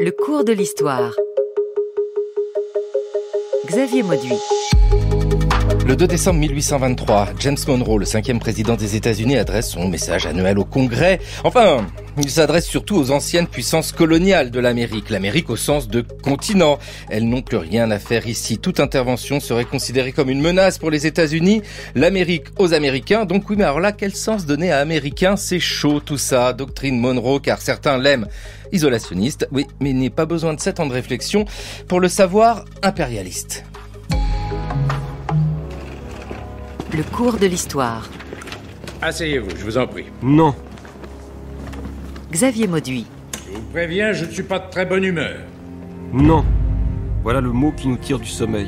Le cours de l'histoire. Xavier Mauduit. Le 2 décembre 1823, James Monroe, le cinquième président des États-Unis, adresse son message annuel au Congrès. Enfin, il s'adresse surtout aux anciennes puissances coloniales de l'Amérique, l'Amérique au sens de continent. Elles n'ont plus rien à faire ici. Toute intervention serait considérée comme une menace pour les États-Unis, l'Amérique aux Américains. Donc oui, mais alors là, quel sens donner à Américains C'est chaud tout ça, doctrine Monroe, car certains l'aiment isolationniste. Oui, mais il n'est pas besoin de sept ans de réflexion pour le savoir impérialiste. Le cours de l'histoire. Asseyez-vous, je vous en prie. Non, Xavier Mauduit. Je vous préviens, je ne suis pas de très bonne humeur. Non. Voilà le mot qui nous tire du sommeil.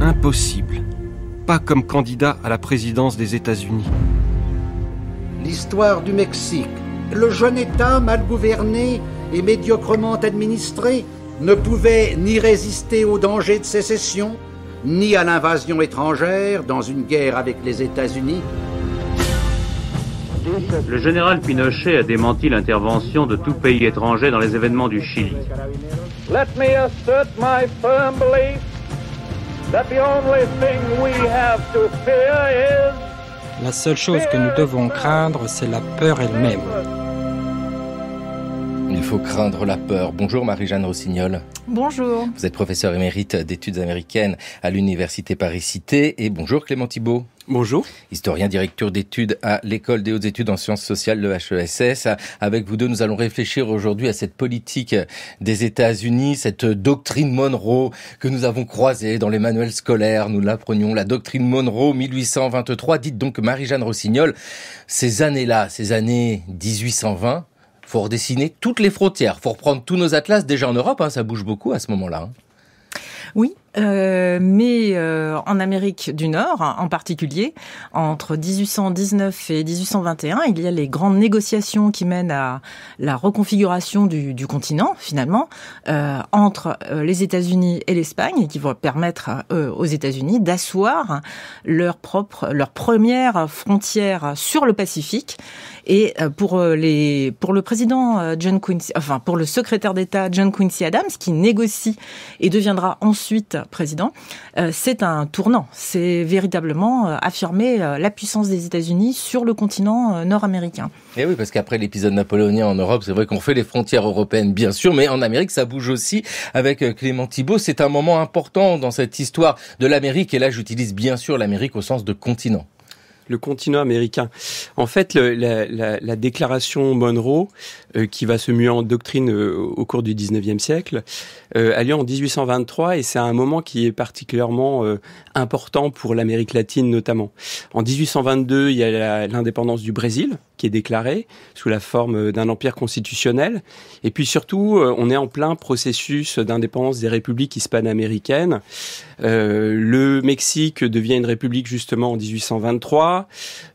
Impossible. Pas comme candidat à la présidence des États-Unis. L'histoire du Mexique, le jeune État mal gouverné et médiocrement administré, ne pouvait ni résister aux dangers de sécession, ni à l'invasion étrangère dans une guerre avec les États-Unis, le général Pinochet a démenti l'intervention de tout pays étranger dans les événements du Chili. La seule chose que nous devons craindre, c'est la peur elle-même. Il faut craindre la peur. Bonjour Marie-Jeanne Rossignol. Bonjour. Vous êtes professeur émérite d'études américaines à l'Université Paris-Cité et bonjour Clément Thibault. Bonjour. Historien, directeur d'études à l'École des hautes études en sciences sociales de HESS. Avec vous deux, nous allons réfléchir aujourd'hui à cette politique des États-Unis, cette doctrine Monroe que nous avons croisée dans les manuels scolaires. Nous l'apprenions, la doctrine Monroe 1823. Dites donc, Marie-Jeanne Rossignol, ces années-là, ces années 1820, faut redessiner toutes les frontières, faut reprendre tous nos atlas déjà en Europe, hein, ça bouge beaucoup à ce moment-là. Hein. Oui, euh, mais euh, en Amérique du Nord, en particulier, entre 1819 et 1821, il y a les grandes négociations qui mènent à la reconfiguration du, continent, finalement, euh, entre les États-Unis et l'Espagne, qui vont permettre aux États-Unis d'asseoir leur propre, leur première frontière sur le Pacifique. Et pour les, pour le président John Quincy, enfin pour le secrétaire d'État John Quincy Adams, qui négocie et deviendra ensuite président, euh, c'est un tournant. C'est véritablement euh, affirmer euh, la puissance des États-Unis sur le continent nord-américain. Et eh oui, parce qu'après l'épisode napoléonien en Europe, c'est vrai qu'on fait les frontières européennes, bien sûr, mais en Amérique, ça bouge aussi avec Clément Thibault. C'est un moment important dans cette histoire de l'Amérique. Et là, j'utilise bien sûr l'Amérique au sens de continent le continent américain. En fait, la, déclaration Monroe, euh, qui va se muer en doctrine euh, au cours du 19e siècle, euh, a lieu en 1823 et c'est un moment qui est particulièrement euh, important pour l'Amérique latine notamment. En 1822, il y a l'indépendance du Brésil, qui est déclaré sous la forme d'un empire constitutionnel. Et puis surtout, euh, on est en plein processus d'indépendance des républiques hispano-américaines. Euh, le Mexique devient une république justement en 1823.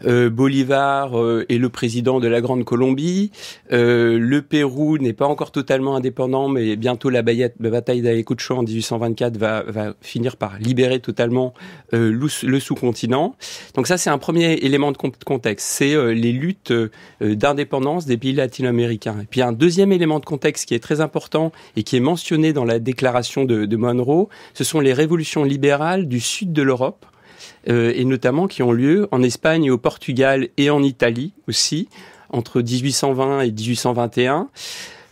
Euh, Bolivar est le président de la Grande Colombie. le Pérou n'est pas encore totalement indépendant, mais bientôt la, bataille d'Ayacucho en 1824 va, va, finir par libérer totalement le sous-continent. Donc ça, c'est un premier élément de contexte. C'est les luttes euh, d'indépendance des pays latino-américains. Et puis un deuxième élément de contexte qui est très important et qui est mentionné dans la déclaration de, de Monroe, ce sont les révolutions libérales du sud de l'Europe euh, et notamment qui ont lieu en Espagne au Portugal et en Italie aussi entre 1820 et 1821.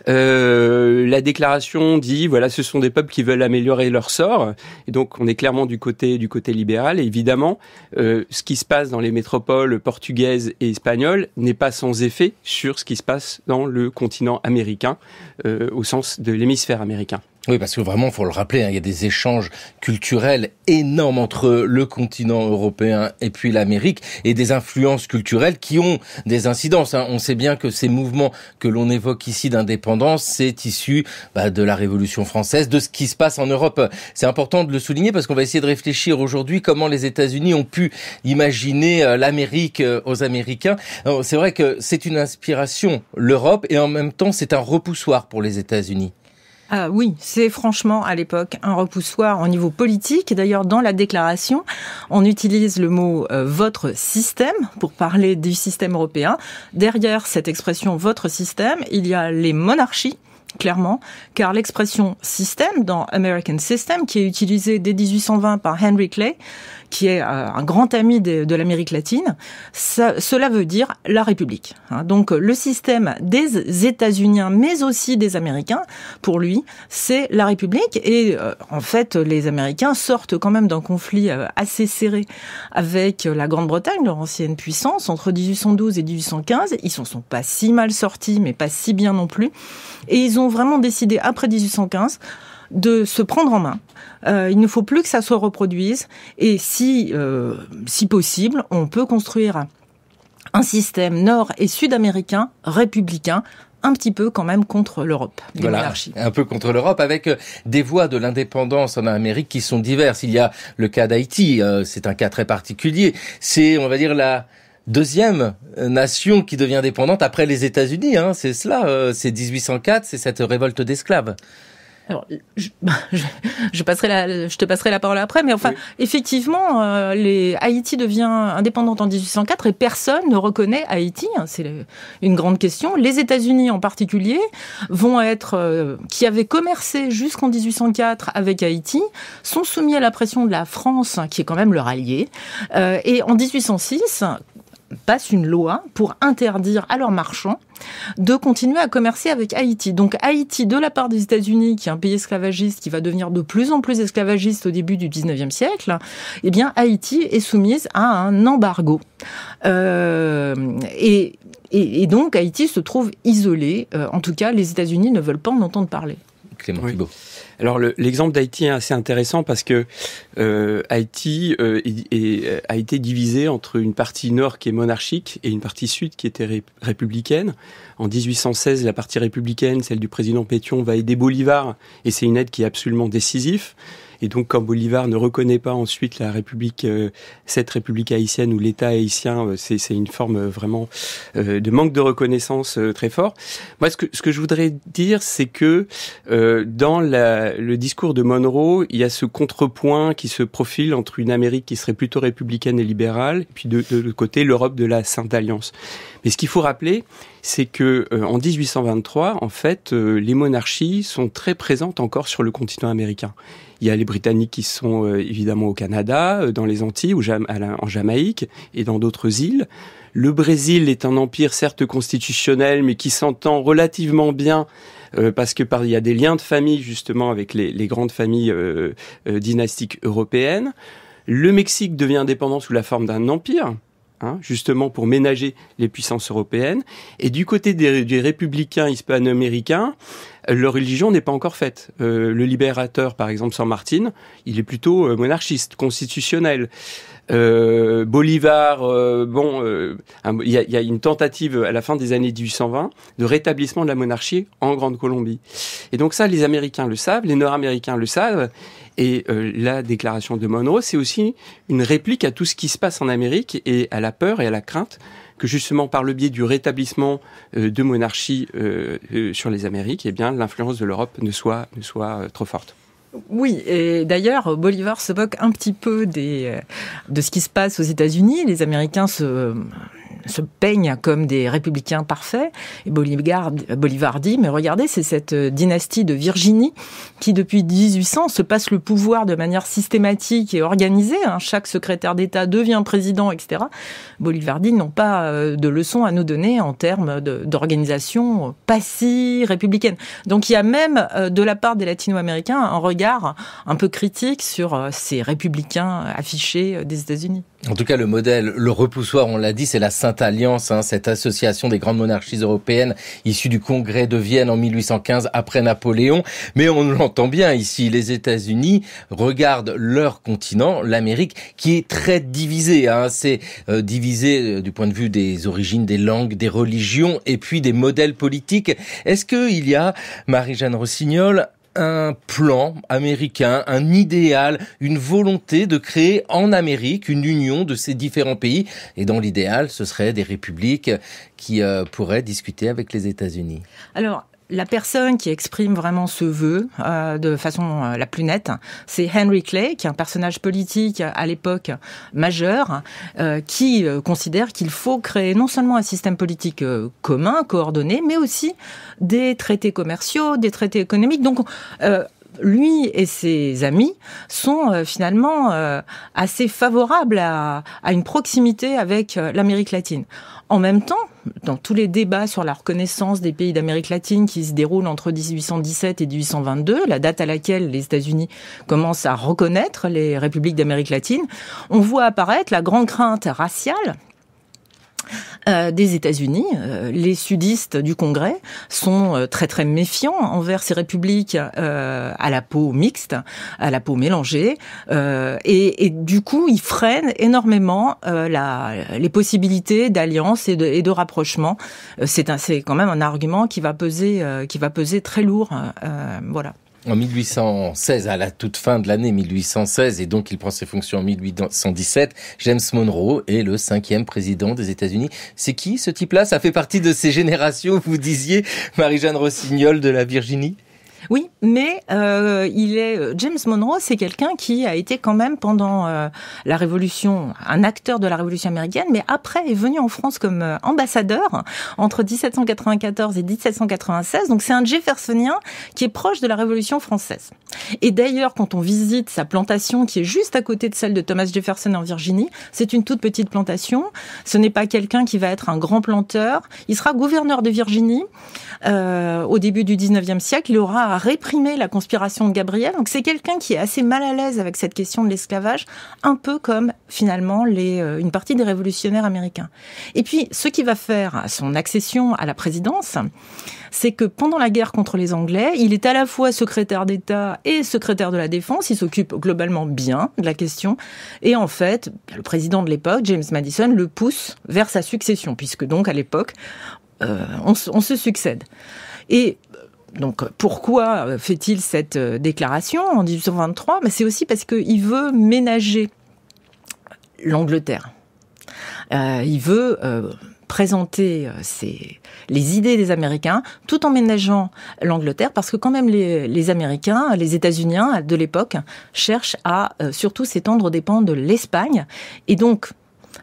Euh, la déclaration dit voilà, ce sont des peuples qui veulent améliorer leur sort. Et donc, on est clairement du côté du côté libéral. Et évidemment, euh, ce qui se passe dans les métropoles portugaises et espagnoles n'est pas sans effet sur ce qui se passe dans le continent américain, euh, au sens de l'hémisphère américain. Oui, parce que vraiment, faut le rappeler, hein, il y a des échanges culturels énormes entre le continent européen et puis l'Amérique, et des influences culturelles qui ont des incidences. Hein. On sait bien que ces mouvements que l'on évoque ici d'indépendance, c'est issu bah, de la Révolution française, de ce qui se passe en Europe. C'est important de le souligner parce qu'on va essayer de réfléchir aujourd'hui comment les États-Unis ont pu imaginer euh, l'Amérique euh, aux Américains. C'est vrai que c'est une inspiration, l'Europe, et en même temps, c'est un repoussoir pour les États-Unis. Ah oui, c'est franchement à l'époque un repoussoir au niveau politique. D'ailleurs, dans la déclaration, on utilise le mot euh, votre système pour parler du système européen. Derrière cette expression votre système, il y a les monarchies clairement, car l'expression système dans American System, qui est utilisée dès 1820 par Henry Clay, qui est euh, un grand ami de, l'Amérique latine, cela veut dire la République. Hein. Donc le système des États-Unis, mais aussi des Américains, pour lui, c'est la République. Et euh, en fait, les Américains sortent quand même d'un conflit euh, assez serré avec la Grande-Bretagne, leur ancienne puissance, entre 1812 et 1815. Ils s'en sont pas si mal sortis, mais pas si bien non plus. Et ils ont vraiment décidé, après 1815, de se prendre en main. Euh, il ne faut plus que ça se reproduise et si, euh, si possible, on peut construire un système nord et sud-américain républicain un petit peu quand même contre l'Europe, voilà, Un peu contre l'Europe, avec euh, des voies de l'indépendance en Amérique qui sont diverses. Il y a le cas d'Haïti, c'est un cas très particulier. C'est, on va dire, la, deuxième nation qui devient indépendante après les États-Unis. Hein, c'est cela, c'est 1804, c'est cette révolte d'esclaves. Alors, je, je, passerai la, je te passerai la parole après, mais enfin, effectivement, euh, les, Haïti devient indépendante en 1804 et personne ne reconnaît Haïti. Hein, c'est une grande question. Les États-Unis en particulier vont être, euh, qui avaient commercé jusqu'en 1804 avec Haïti, sont soumis à la pression de la France, hein, qui est quand même leur allié. Euh, et en 1806, Passe une loi pour interdire à leurs marchands de continuer à commercer avec Haïti. Donc Haïti, de la part des États-Unis, qui est un pays esclavagiste, qui va devenir de plus en plus esclavagiste au début du 19e siècle, eh bien Haïti est soumise à un embargo. Euh, et, donc Haïti se trouve isolée. Euh, en tout cas, les États-Unis ne veulent pas en entendre parler. Clément oui. Alors l'exemple d'Haïti est assez intéressant parce que euh, Haïti euh, euh, a été divisé entre une partie nord qui est monarchique et une partie sud qui était républicaine. En 1816, la partie républicaine, celle du président Pétion, va aider Bolivar et c'est une aide qui est absolument décisive. Et donc, quand Bolivar ne reconnaît pas ensuite la République, euh, cette République haïtienne ou l'État haïtien, euh, c'est une forme euh, vraiment de manque de reconnaissance très fort. Moi, ce que, ce que je voudrais dire, c'est que dans la, le discours de Monroe, il y a ce contrepoint qui se profile entre une Amérique qui serait plutôt républicaine et libérale, et puis de, de l'autre côté, l'Europe de la Sainte Alliance. Mais ce qu'il faut rappeler, c'est que en 1823, en fait, les monarchies sont très présentes encore sur le continent américain. Il y a les Britanniques qui sont euh, évidemment au Canada, euh, dans les Antilles, ou en Jamaïque et dans d'autres îles. Le Brésil est un empire certes constitutionnel, mais qui s'entend relativement bien euh, parce que par, il y a des liens de famille justement avec les, grandes familles dynastiques européennes. Le Mexique devient indépendant sous la forme d'un empire. Hein, justement pour ménager les puissances européennes. Et du côté des, des républicains hispano-américains, leur religion n'est pas encore faite. Euh, le libérateur, par exemple, San Martin, il est plutôt euh, monarchiste, constitutionnel. Euh, Bolivar, euh, bon, il y a, y, a, une tentative à la fin des années 1820 de rétablissement de la monarchie en Grande Colombie. Et donc ça, les Américains le savent, les Nord-Américains le savent. Et la déclaration de Monroe, c'est aussi une réplique à tout ce qui se passe en Amérique et à la peur et à la crainte que justement par le biais du rétablissement euh, de monarchie euh, euh, sur les Amériques, eh bien l'influence de l'Europe ne soit, ne soit trop forte. Oui, et d'ailleurs, Bolivar se moque un petit peu des, de ce qui se passe aux États-Unis. Les Américains se, se peignent comme des républicains parfaits. Et Bolivar, mais regardez, c'est cette euh, dynastie de Virginie qui, depuis 1800, se passe le pouvoir de manière systématique et organisée. Hein. Chaque secrétaire d'État devient président, etc. Bolivardi n'ont pas euh, de leçons à nous donner en termes d'organisation passive républicaine. Donc il y a même, euh, de la part des latino-américains, un regard un peu critique sur ces républicains affichés des États-Unis. En tout cas, le modèle, le repoussoir, on l'a dit, c'est la Sainte Alliance, hein, cette association des grandes monarchies européennes issue du Congrès de Vienne en 1815 après Napoléon. Mais on l'entend bien ici, les États-Unis regardent leur continent, l'Amérique, qui est très divisée. Hein, c'est euh, divisé euh, du point de vue des origines, des langues, des religions et puis des modèles politiques. Est-ce qu'il y a, Marie-Jeanne Rossignol, un plan américain, un idéal, une volonté de créer en Amérique une union de ces différents pays. Et dans l'idéal, ce serait des républiques qui euh, pourraient discuter avec les États-Unis. Alors, la personne qui exprime vraiment ce vœu euh, de façon euh, la plus nette, c'est Henry Clay, qui est un personnage politique à l'époque majeur, euh, qui considère qu'il faut créer non seulement un système politique commun, coordonné, mais aussi des traités commerciaux, des traités économiques. Donc, lui et ses amis sont finalement assez favorables à, à une proximité avec l'Amérique latine. En même temps, dans tous les débats sur la reconnaissance des pays d'Amérique latine qui se déroulent entre 1817 et 1822, la date à laquelle les États-Unis commencent à reconnaître les républiques d'Amérique latine, on voit apparaître la grande crainte raciale euh, des États-Unis, euh, les sudistes du Congrès sont euh, très très méfiants envers ces républiques à la peau mixte, à la peau mélangée, et, du coup ils freinent énormément les possibilités d'alliance et de, et de rapprochement. C'est quand même un argument qui va peser qui va peser très lourd, voilà en 1816, à la toute fin de l'année 1816, et donc il prend ses fonctions en 1817, James Monroe est le cinquième président des États-Unis. C'est qui ce type-là Ça fait partie de ces générations, vous disiez, Marie-Jeanne Rossignol de la Virginie oui, mais euh, il est euh, James Monroe, c'est quelqu'un qui a été quand même pendant euh, la Révolution un acteur de la Révolution américaine, mais après est venu en France comme euh, ambassadeur entre 1794 et 1796. Donc c'est un Jeffersonien qui est proche de la Révolution française. Et d'ailleurs, quand on visite sa plantation qui est juste à côté de celle de Thomas Jefferson en Virginie, c'est une toute petite plantation. Ce n'est pas quelqu'un qui va être un grand planteur. Il sera gouverneur de Virginie au début du 19e siècle. Il aura à réprimer la conspiration de Gabriel. Donc c'est quelqu'un qui est assez mal à l'aise avec cette question de l'esclavage, un peu comme finalement les, euh, une partie des révolutionnaires américains. Et puis ce qui va faire à son accession à la présidence, c'est que pendant la guerre contre les Anglais, il est à la fois secrétaire d'État et secrétaire de la Défense. Il s'occupe globalement bien de la question. Et en fait, bah, le président de l'époque, James Madison, le pousse vers sa succession, puisque donc à l'époque, euh, on, on se succède. Et donc pourquoi fait-il cette euh, déclaration en 1823 Mais c'est aussi parce qu'il veut ménager l'Angleterre. Euh, il veut euh, présenter les idées des Américains tout en ménageant l'Angleterre parce que quand même les, Américains, les États-Unis de l'époque cherchent à surtout s'étendre aux dépens de l'Espagne et donc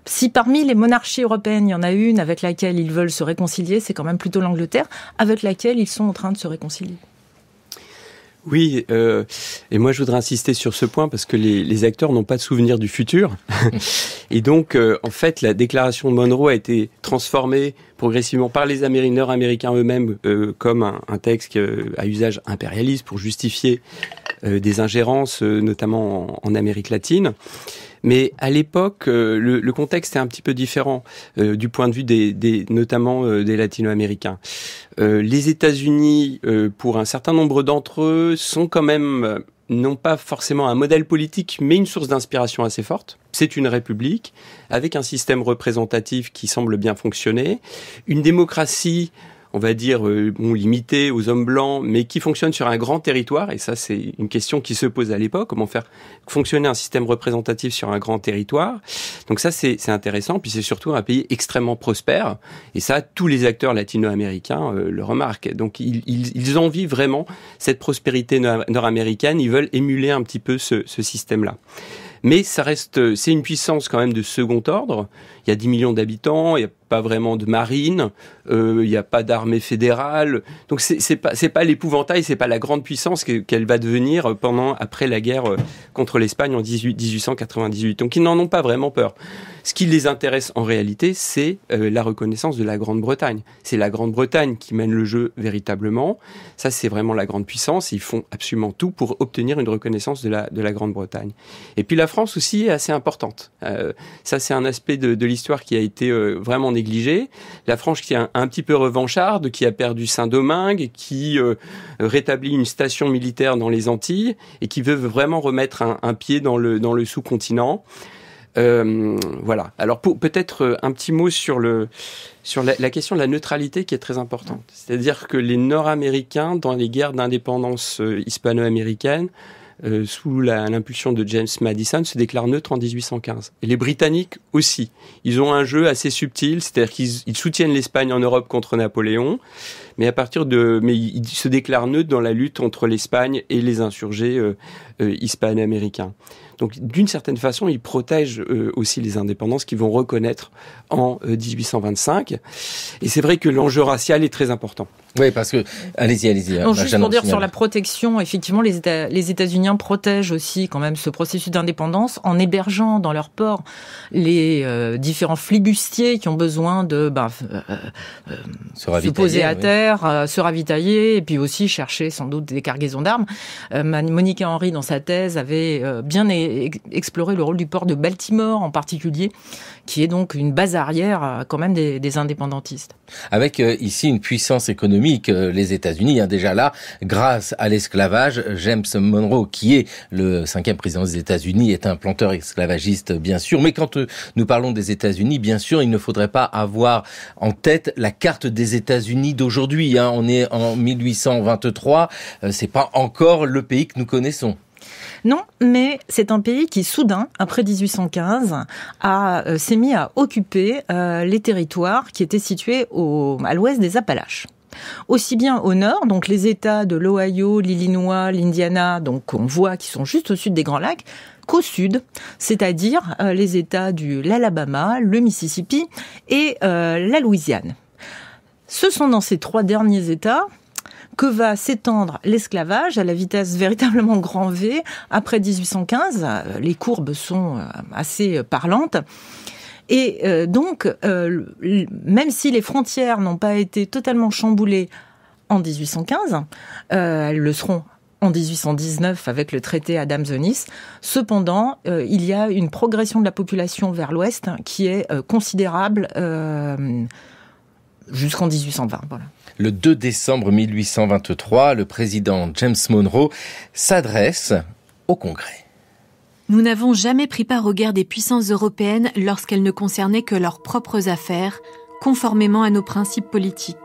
si parmi les monarchies européennes, il y en a une avec laquelle ils veulent se réconcilier, c'est quand même plutôt l'Angleterre, avec laquelle ils sont en train de se réconcilier. Oui, euh, et moi je voudrais insister sur ce point parce que les, acteurs n'ont pas de souvenir du futur. et donc, euh, en fait, la déclaration de Monroe a été transformée progressivement par les américains eux-mêmes euh, comme un, texte à usage impérialiste pour justifier des ingérences, notamment en Amérique latine. Mais à l'époque, euh, le, contexte est un petit peu différent euh, du point de vue des, des notamment euh, des Latino-Américains. les États-Unis, pour un certain nombre d'entre eux, sont quand même non pas forcément un modèle politique, mais une source d'inspiration assez forte. C'est une république avec un système représentatif qui semble bien fonctionner, une démocratie on va dire, euh, limité bon, aux hommes blancs, mais qui fonctionne sur un grand territoire. Et ça, c'est une question qui se pose à l'époque. Comment faire fonctionner un système représentatif sur un grand territoire Donc ça, c'est intéressant. Puis c'est surtout un pays extrêmement prospère. Et ça, tous les acteurs latino-américains euh, le remarquent. Donc ils, envient vraiment cette prospérité nord-américaine. Ils veulent émuler un petit peu ce, ce système-là. Mais ça reste, c'est une puissance quand même de second ordre. Il y a 10 millions d'habitants, il n'y a pas vraiment de marine, euh, il n'y a pas d'armée fédérale. Donc c'est pas, pas l'épouvantail, c'est pas la grande puissance qu'elle va devenir pendant, après la guerre euh, contre l'Espagne en 18, 1898. Donc ils n'en ont pas vraiment peur. Ce qui les intéresse en réalité, c'est euh, la reconnaissance de la Grande-Bretagne. C'est la Grande-Bretagne qui mène le jeu véritablement. Ça, c'est vraiment la grande puissance. Ils font absolument tout pour obtenir une reconnaissance de la, Grande-Bretagne. Et puis la France aussi est assez importante. Euh, ça, c'est un aspect de, l'histoire qui a été euh, vraiment négligé. La France qui est un, petit peu revancharde, qui a perdu Saint-Domingue, qui rétablit une station militaire dans les Antilles et qui veut vraiment remettre un, pied dans le, dans le sous-continent. Euh, voilà. Alors peut-être euh, un petit mot sur, le, sur la, question de la neutralité qui est très importante. C'est-à-dire que les Nord-Américains, dans les guerres d'indépendance euh, hispano-américaines, sous l'impulsion de James Madison, se déclarent neutres en 1815. Et les Britanniques aussi. Ils ont un jeu assez subtil, c'est-à-dire qu'ils soutiennent l'Espagne en Europe contre Napoléon mais à partir de, mais il se déclare neutre dans la lutte entre l'Espagne et les insurgés euh, euh, hispano-américains. Donc, d'une certaine façon, il protège euh, aussi les indépendances qu'ils vont reconnaître en 1825. Et c'est vrai que l'enjeu racial est très important. Oui, parce que allez-y, allez-y. juste pour dire sur la protection, effectivement, les, États, les États-Unis protègent aussi quand même ce processus d'indépendance en hébergeant dans leur port les différents flibustiers qui ont besoin de bah, se, poser à terre. Euh, se ravitailler et puis aussi chercher sans doute des cargaisons d'armes. Euh, Monica Henry, dans sa thèse, avait euh, bien exploré le rôle du port de Baltimore en particulier, qui est donc une base arrière quand même des, indépendantistes. Avec ici une puissance économique, les États-Unis, hein, déjà là, grâce à l'esclavage, James Monroe, qui est le cinquième président des États-Unis, est un planteur esclavagiste, bien sûr. Mais quand nous parlons des États-Unis, bien sûr, il ne faudrait pas avoir en tête la carte des États-Unis d'aujourd'hui Hein, on est en 1823, ce euh, c'est pas encore le pays que nous connaissons. Non, mais c'est un pays qui, soudain, après 1815, euh, s'est mis à occuper euh, les territoires qui étaient situés à l'ouest des Appalaches aussi bien au nord, donc les États de l'Ohio, l'Illinois, l'Indiana, donc on voit qui sont juste au sud des Grands Lacs, qu'au sud, c'est-à-dire les États du l'Alabama, le Mississippi et la Louisiane. Ce sont dans ces trois derniers États que va s'étendre l'esclavage à la vitesse véritablement grand V après 1815. Euh, les courbes sont euh, assez parlantes. Et euh, donc, même si les frontières n'ont pas été totalement chamboulées en 1815, elles le seront en 1819 avec le traité Adams-Onis. Cependant, il y a une progression de la population vers l'ouest qui est considérable jusqu'en 1820. Le 2 décembre 1823, le président James Monroe s'adresse au Congrès. Nous n'avons jamais pris part aux guerres des puissances européennes lorsqu'elles ne concernaient que leurs propres affaires, conformément à nos principes politiques.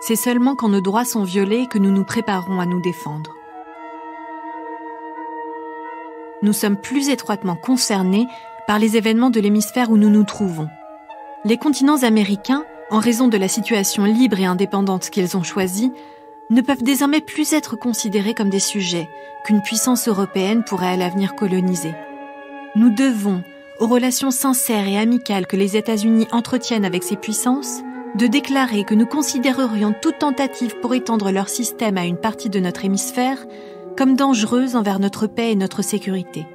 C'est seulement quand nos droits sont violés que nous nous préparons à nous défendre. Nous sommes plus étroitement concernés par les événements de l'hémisphère où nous nous trouvons. Les continents américains en raison de la situation libre et indépendante qu'ils ont choisie, ne peuvent désormais plus être considérés comme des sujets qu'une puissance européenne pourrait à l'avenir coloniser. Nous devons, aux relations sincères et amicales que les États-Unis entretiennent avec ces puissances, de déclarer que nous considérerions toute tentative pour étendre leur système à une partie de notre hémisphère comme dangereuse envers notre paix et notre sécurité.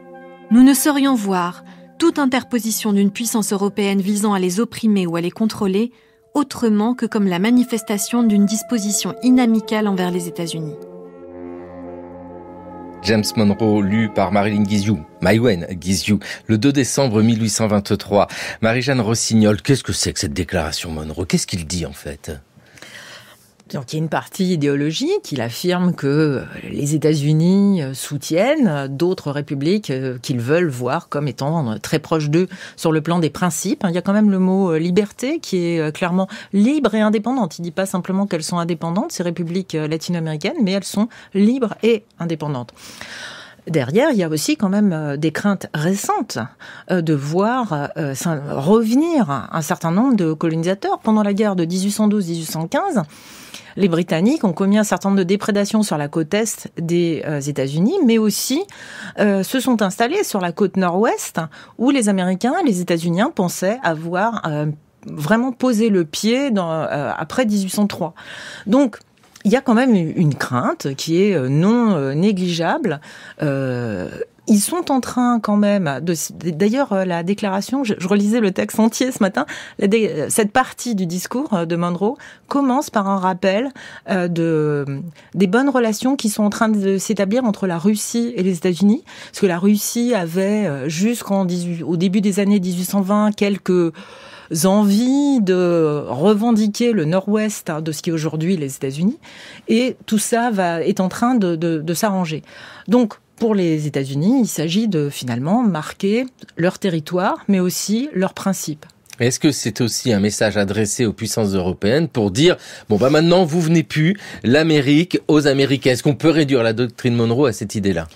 Nous ne saurions voir toute interposition d'une puissance européenne visant à les opprimer ou à les contrôler autrement que comme la manifestation d'une disposition inamicale envers les États-Unis. James Monroe, lu par Marilyn Guizhou, Maïwen Guizhou, le 2 décembre 1823. Marie-Jeanne Rossignol, qu'est-ce que c'est que cette déclaration Monroe Qu'est-ce qu'il dit en fait donc il y a une partie idéologique, il affirme que euh, les États-Unis euh, soutiennent d'autres républiques euh, qu'ils veulent voir comme étant très proches d'eux sur le plan des principes. Il y a quand même le mot liberté qui est clairement libre et indépendante. Il ne dit pas simplement qu'elles sont indépendantes, ces républiques latino-américaines, mais elles sont libres et indépendantes derrière, il y a aussi quand même euh, des craintes récentes euh, de voir euh, revenir un certain nombre de colonisateurs. Pendant la guerre de 1812-1815, les Britanniques ont commis un certain nombre de déprédations sur la côte est des États-Unis, mais aussi se sont installés sur la côte nord-ouest, où les Américains, les États-Unis pensaient avoir vraiment posé le pied après 1803. Donc, il y a quand même une crainte qui est euh, non euh, négligeable. Euh, ils sont en train quand même de d'ailleurs la déclaration je, relisais le texte entier ce matin cette partie du discours de Monroe commence par un rappel de des bonnes relations qui sont en train de s'établir entre la Russie et les États-Unis parce que la Russie avait jusqu'en au début des années 1820 quelques envie de revendiquer le Nord-Ouest hein, de ce qui est aujourd'hui les États-Unis. Et tout ça va, est en train de, s'arranger. Donc, pour les États-Unis, il s'agit de finalement marquer leur territoire, mais aussi leurs principes. Est-ce que c'est aussi un message adressé aux puissances européennes pour dire bon bah maintenant vous venez plus l'Amérique aux Américains Est-ce qu'on peut réduire la doctrine Monroe à cette idée-là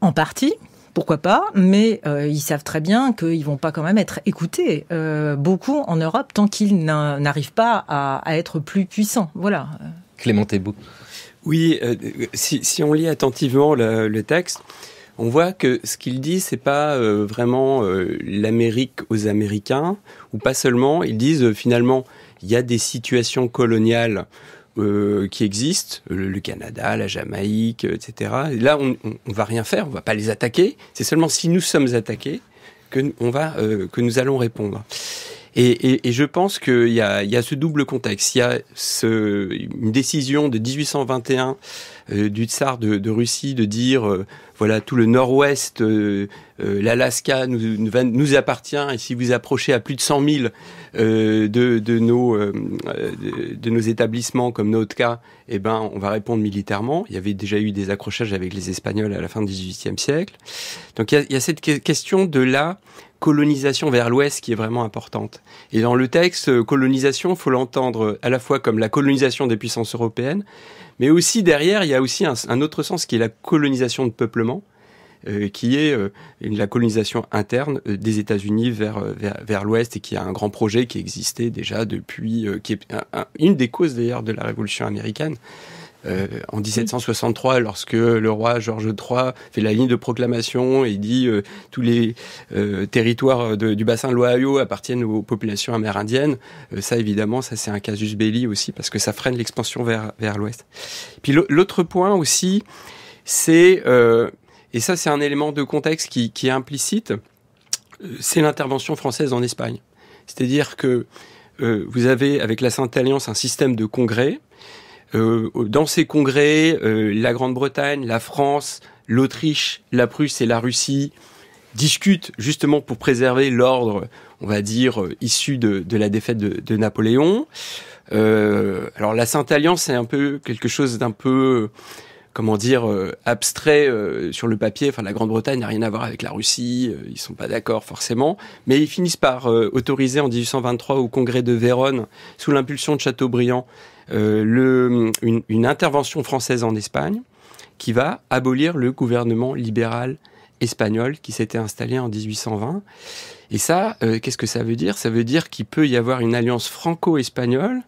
En partie, pourquoi pas, mais euh, ils savent très bien qu'ils vont pas quand même être écoutés euh, beaucoup en Europe tant qu'ils n'arrivent pas à, être plus puissants. Voilà. Clément Thébault. Oui, euh, si, on lit attentivement le, texte, on voit que ce qu'il dit, c'est pas vraiment l'Amérique aux Américains, ou pas seulement. Ils disent finalement, il y a des situations coloniales euh, qui existent, le, Canada, la Jamaïque, etc. Et là, on, ne va rien faire, on va pas les attaquer. C'est seulement si nous sommes attaqués que nous euh, allons répondre. Et, et, et je pense qu'il y, y a, ce double contexte. Il y a ce, une décision de 1821 euh, du tsar de, de, Russie de dire euh, voilà tout le Nord-Ouest, euh, l'Alaska nous, appartient et si vous approchez à plus de 100 000 de, nos, de, nos établissements comme notre cas, eh ben on va répondre militairement. Il y avait déjà eu des accrochages avec les Espagnols à la fin du XVIIIe siècle. Donc il y, a, cette question de la colonisation vers l'ouest qui est vraiment importante. Et dans le texte, euh, colonisation, faut l'entendre à la fois comme la colonisation des puissances européennes, mais aussi derrière, il y a aussi un, autre sens qui est la colonisation de peuplement, euh, qui est euh, la colonisation interne des États-Unis vers, vers, l'ouest et qui a un grand projet qui existait déjà depuis, qui est une des causes d'ailleurs de la Révolution américaine. Euh, en 1763, lorsque le roi Georges III fait la ligne de proclamation et dit euh, tous les euh, territoires du bassin de l'Ohio appartiennent aux populations amérindiennes, ça évidemment, ça c'est un casus belli aussi parce que ça freine l'expansion vers, vers l'ouest. Puis l'autre point aussi, c'est, et ça c'est un élément de contexte qui, qui est implicite, c'est l'intervention française en Espagne. C'est-à-dire que vous avez avec la Sainte Alliance un système de congrès euh, dans ces congrès, euh, la Grande-Bretagne, la France, l'Autriche, la Prusse et la Russie discutent justement pour préserver l'ordre, on va dire, euh, issu de, la défaite de, Napoléon. alors la Sainte Alliance, c'est un peu quelque chose d'un peu, comment dire, abstrait sur le papier. Enfin, la Grande-Bretagne n'a rien à voir avec la Russie, ils sont pas d'accord forcément, mais ils finissent par autoriser en 1823 au Congrès de Vérone, sous l'impulsion de Chateaubriand, euh, une, intervention française en Espagne qui va abolir le gouvernement libéral espagnol qui s'était installé en 1820. Et ça, euh, qu'est-ce que ça veut dire Ça veut dire qu'il peut y avoir une alliance franco-espagnole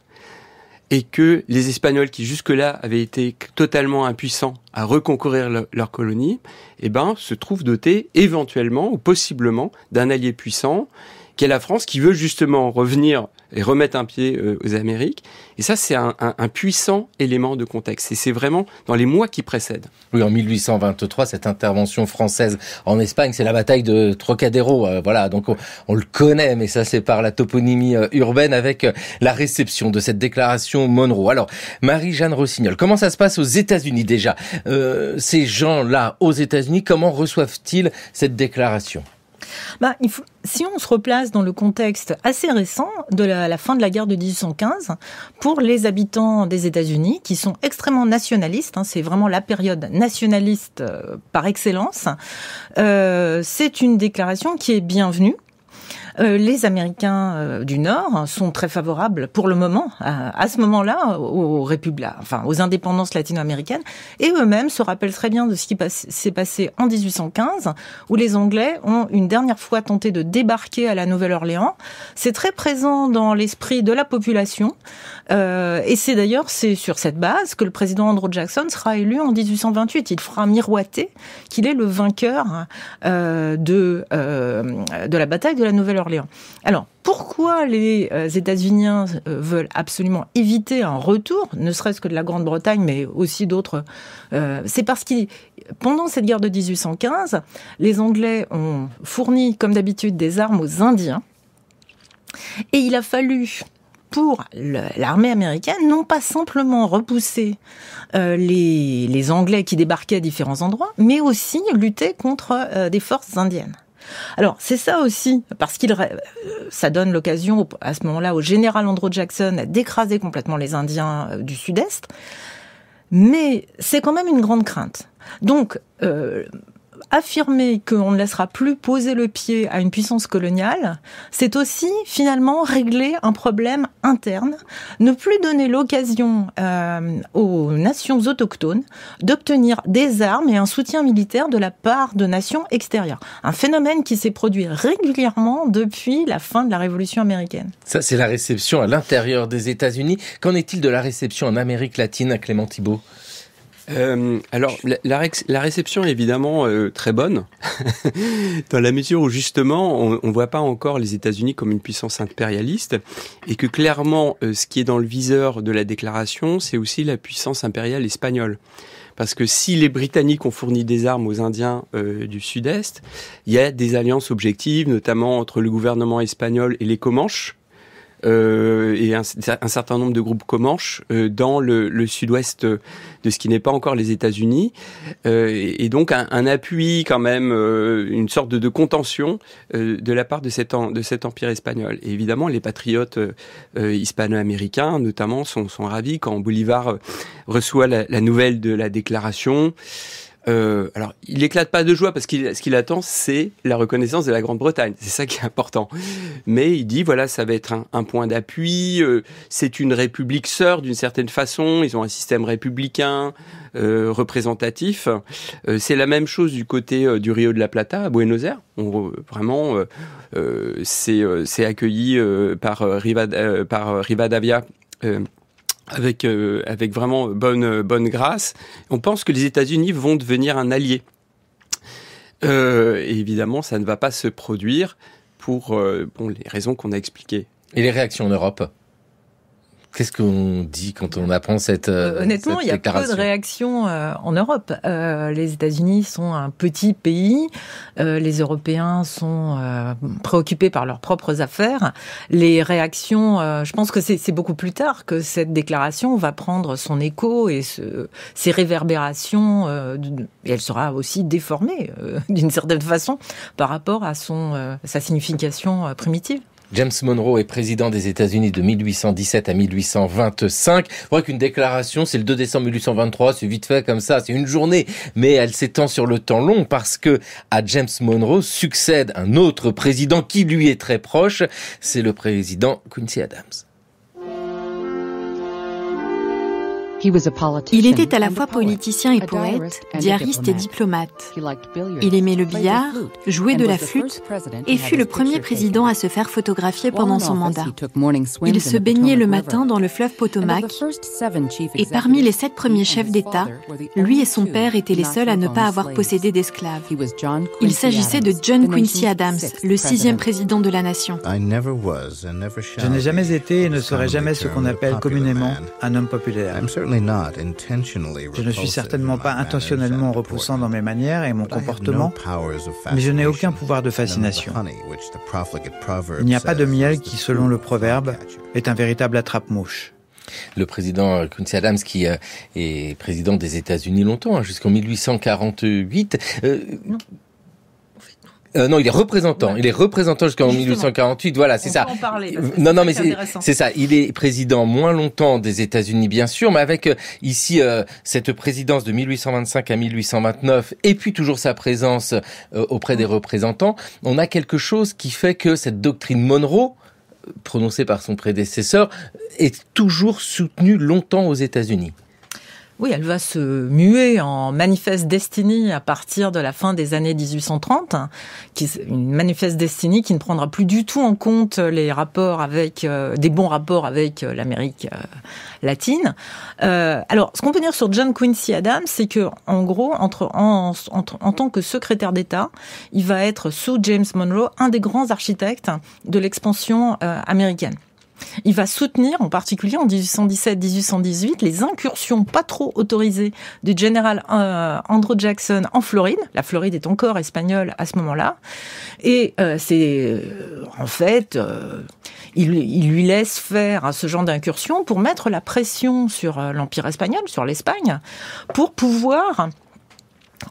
et que les Espagnols qui jusque-là avaient été totalement impuissants à reconquérir leur colonie, eh ben, se trouvent dotés éventuellement ou possiblement d'un allié puissant qui est la France, qui veut justement revenir et remettre un pied euh, aux Amériques. Et ça, c'est un, puissant élément de contexte. Et c'est vraiment dans les mois qui précèdent. Oui, en 1823, cette intervention française en Espagne, c'est la bataille de Trocadéro. Euh, voilà, donc on, le connaît, mais ça, c'est par la toponymie euh, urbaine avec la réception de cette déclaration Monroe. Alors, Marie-Jeanne Rossignol, comment ça se passe aux États-Unis déjà Ces gens-là, aux États-Unis, comment reçoivent-ils cette déclaration bah, si on se replace dans le contexte assez récent de la, fin de la guerre de 1815, pour les habitants des États-Unis, qui sont extrêmement nationalistes, hein, c'est vraiment la période nationaliste euh, par excellence, euh, c'est une déclaration qui est bienvenue, euh, les Américains euh, du Nord sont très favorables pour le moment, à, ce moment-là, aux, enfin aux indépendances latino-américaines, et eux-mêmes se rappellent très bien de ce qui s'est passé en 1815, où les Anglais ont une dernière fois tenté de débarquer à la Nouvelle-Orléans. C'est très présent dans l'esprit de la population. Euh, et c'est d'ailleurs c'est sur cette base que le président Andrew Jackson sera élu en 1828. Il fera miroiter qu'il est le vainqueur euh, de euh, de la bataille de la Nouvelle-Orléans. Alors pourquoi les euh, États-Unis euh, veulent absolument éviter un retour, ne serait-ce que de la Grande-Bretagne, mais aussi d'autres C'est parce que pendant cette guerre de 1815, les Anglais ont fourni, comme d'habitude, des armes aux Indiens. Et il a fallu pour l'armée américaine non pas simplement repousser euh, les, Anglais qui débarquaient à différents endroits, mais aussi lutter contre euh, des forces indiennes. Alors c'est ça aussi, parce qu'il euh, ça donne l'occasion à ce moment-là au général Andrew Jackson d'écraser complètement les Indiens du Sud-Est, mais c'est quand même une grande crainte. Donc affirmer qu'on ne laissera plus poser le pied à une puissance coloniale, c'est aussi finalement régler un problème interne, ne plus donner l'occasion euh, aux nations autochtones d'obtenir des armes et un soutien militaire de la part de nations extérieures. Un phénomène qui s'est produit régulièrement depuis la fin de la Révolution américaine. Ça, c'est la réception à l'intérieur des États-Unis. Qu'en est-il de la réception en Amérique latine, à Clément Thibault euh, alors, la, réception est évidemment euh, très bonne, dans la mesure où justement, on ne voit pas encore les États-Unis comme une puissance impérialiste, et que clairement, euh, ce qui est dans le viseur de la déclaration, c'est aussi la puissance impériale espagnole. Parce que si les Britanniques ont fourni des armes aux Indiens du Sud-Est, il y a des alliances objectives, notamment entre le gouvernement espagnol et les Comanches, euh, et un, certain nombre de groupes comanches euh, dans le, sud-ouest de ce qui n'est pas encore les États-Unis, euh, et, donc un, appui quand même, une sorte de, contention de la part de cet, empire espagnol. Et évidemment, les patriotes hispano-américains, notamment, sont, ravis quand Bolivar reçoit la nouvelle de la déclaration. Euh, alors, il n'éclate pas de joie parce qu'il ce qu'il attend, c'est la reconnaissance de la Grande-Bretagne. C'est ça qui est important. Mais il dit voilà, ça va être un, point d'appui. Euh, c'est une république sœur d'une certaine façon. Ils ont un système républicain euh, représentatif. c'est la même chose du côté du Rio de la Plata à Buenos Aires. On, vraiment, c'est accueilli par, par Rivadavia avec, euh, avec vraiment bonne, bonne grâce. On pense que les États-Unis vont devenir un allié. Euh, évidemment, ça ne va pas se produire pour, euh, les raisons qu'on a expliquées. Et les réactions en Europe Qu'est-ce qu'on dit quand on apprend cette euh, Honnêtement, il y a peu de réactions euh, en Europe. Euh, les États-Unis sont un petit pays. Euh, les Européens sont euh, préoccupés par leurs propres affaires. Les réactions, je pense que c'est beaucoup plus tard que cette déclaration va prendre son écho et ce, ses réverbérations. et elle sera aussi déformée d'une certaine façon par rapport à son sa signification primitive. James Monroe est président des États-Unis de 1817 à 1825. Vrai qu'une déclaration, c'est le 2 décembre 1823, c'est vite fait comme ça, c'est une journée, mais elle s'étend sur le temps long parce que à James Monroe succède un autre président qui lui est très proche, c'est le président Quincy Adams. Il était à la fois politicien et poète, diariste et diplomate. Il aimait le billard, jouait de la flûte et fut le premier président à se faire photographier pendant son mandat. Il se baignait le matin dans le fleuve Potomac et parmi les sept premiers chefs d'État, lui et son père étaient les seuls à ne pas avoir possédé d'esclaves. Il s'agissait de John Quincy Adams, le sixième président de la nation. Je n'ai jamais été et ne serai jamais ce qu'on appelle communément un homme populaire. Je ne suis certainement pas intentionnellement repoussant dans mes manières et mon comportement, mais je n'ai aucun pouvoir de fascination. Il n'y a pas de miel qui, selon le proverbe, est un véritable attrape-mouche. Le président euh, Quincy Adams, qui euh, est président des États-Unis longtemps, hein, jusqu'en 1848. Euh, non, il est représentant. Il est représentant jusqu'en 1848. Voilà, c'est ça. non, non, mais c'est ça. Il est président moins longtemps des États-Unis, bien sûr, mais avec euh, ici euh, cette présidence de 1825 à 1829, et puis toujours sa présence auprès des représentants, on a quelque chose qui fait que cette doctrine Monroe, prononcée par son prédécesseur, est toujours soutenue longtemps aux États-Unis. Oui, elle va se muer en manifeste destinée à partir de la fin des années 1830, une manifeste destinée qui ne prendra plus du tout en compte les rapports avec euh, des bons rapports avec euh, l'Amérique euh, latine. alors, ce qu'on peut dire sur John Quincy Adams, c'est que en gros, en tant que secrétaire d'État, il va être sous James Monroe un des grands architectes de l'expansion américaine. Il va soutenir, en particulier en 1817-1818, les incursions pas trop autorisées du général euh, Andrew Jackson en Floride. La Floride est encore espagnole à ce moment-là. Et euh, c'est, euh, en fait, il, lui laisse faire ce genre d'incursion pour mettre la pression sur l'Empire espagnol, sur l'Espagne, pour pouvoir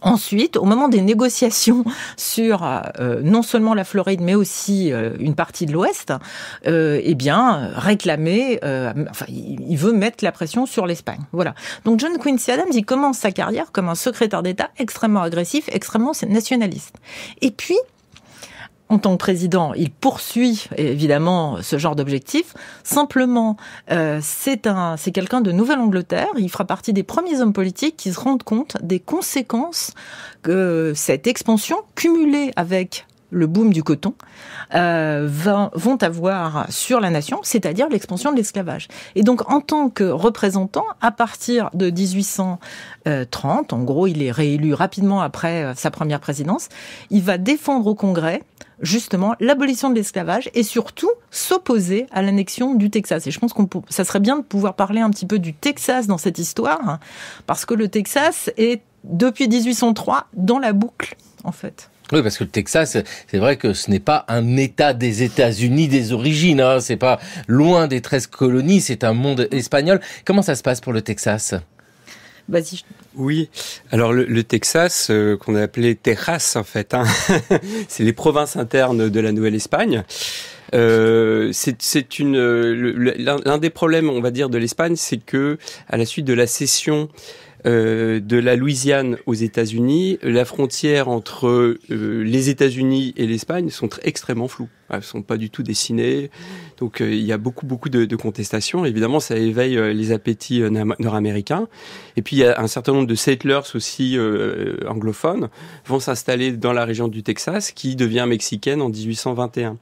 Ensuite, au moment des négociations sur euh, euh, non seulement la Floride, mais aussi euh, une partie de l'Ouest, eh bien, réclamer, enfin, il veut mettre la pression sur l'Espagne. Voilà. Donc, John Quincy Adams, il commence sa carrière comme un secrétaire d'État extrêmement agressif, extrêmement nationaliste. Et puis, en tant que président, il poursuit évidemment ce genre d'objectif. Simplement, euh, c'est un, c'est quelqu'un de Nouvelle-Angleterre. Il fera partie des premiers hommes politiques qui se rendent compte des conséquences que cette expansion, cumulée avec le boom du coton, euh, vont avoir sur la nation, c'est-à-dire l'expansion de l'esclavage. Et donc, en tant que représentant, à partir de 1830, en gros, il est réélu rapidement après euh, sa première présidence, il va défendre au Congrès justement l'abolition de l'esclavage et surtout s'opposer à l'annexion du Texas. Et je pense que ça serait bien de pouvoir parler un petit peu du Texas dans cette histoire, hein, parce que le Texas est depuis 1803 dans la boucle, en fait. Oui, parce que le Texas, c'est vrai que ce n'est pas un État des États-Unis des origines. Hein. C'est pas loin des 13 colonies, c'est un monde espagnol. Comment ça se passe pour le Texas vas oui, alors le, Texas, euh, qu'on a appelé Texas en fait, hein, c'est les provinces internes de la Nouvelle-Espagne. Euh, c'est une l'un des problèmes, on va dire, de l'Espagne, c'est que à la suite de la cession euh, de la Louisiane aux États-Unis, la frontière entre les États-Unis et l'Espagne sont extrêmement floues ne sont pas du tout dessinées. Donc euh, il y a beaucoup, beaucoup de, contestations. Évidemment, ça éveille euh, les appétits euh, nord-américains. Et puis il y a un certain nombre de settlers aussi anglophones vont s'installer dans la région du Texas qui devient mexicaine en 1821.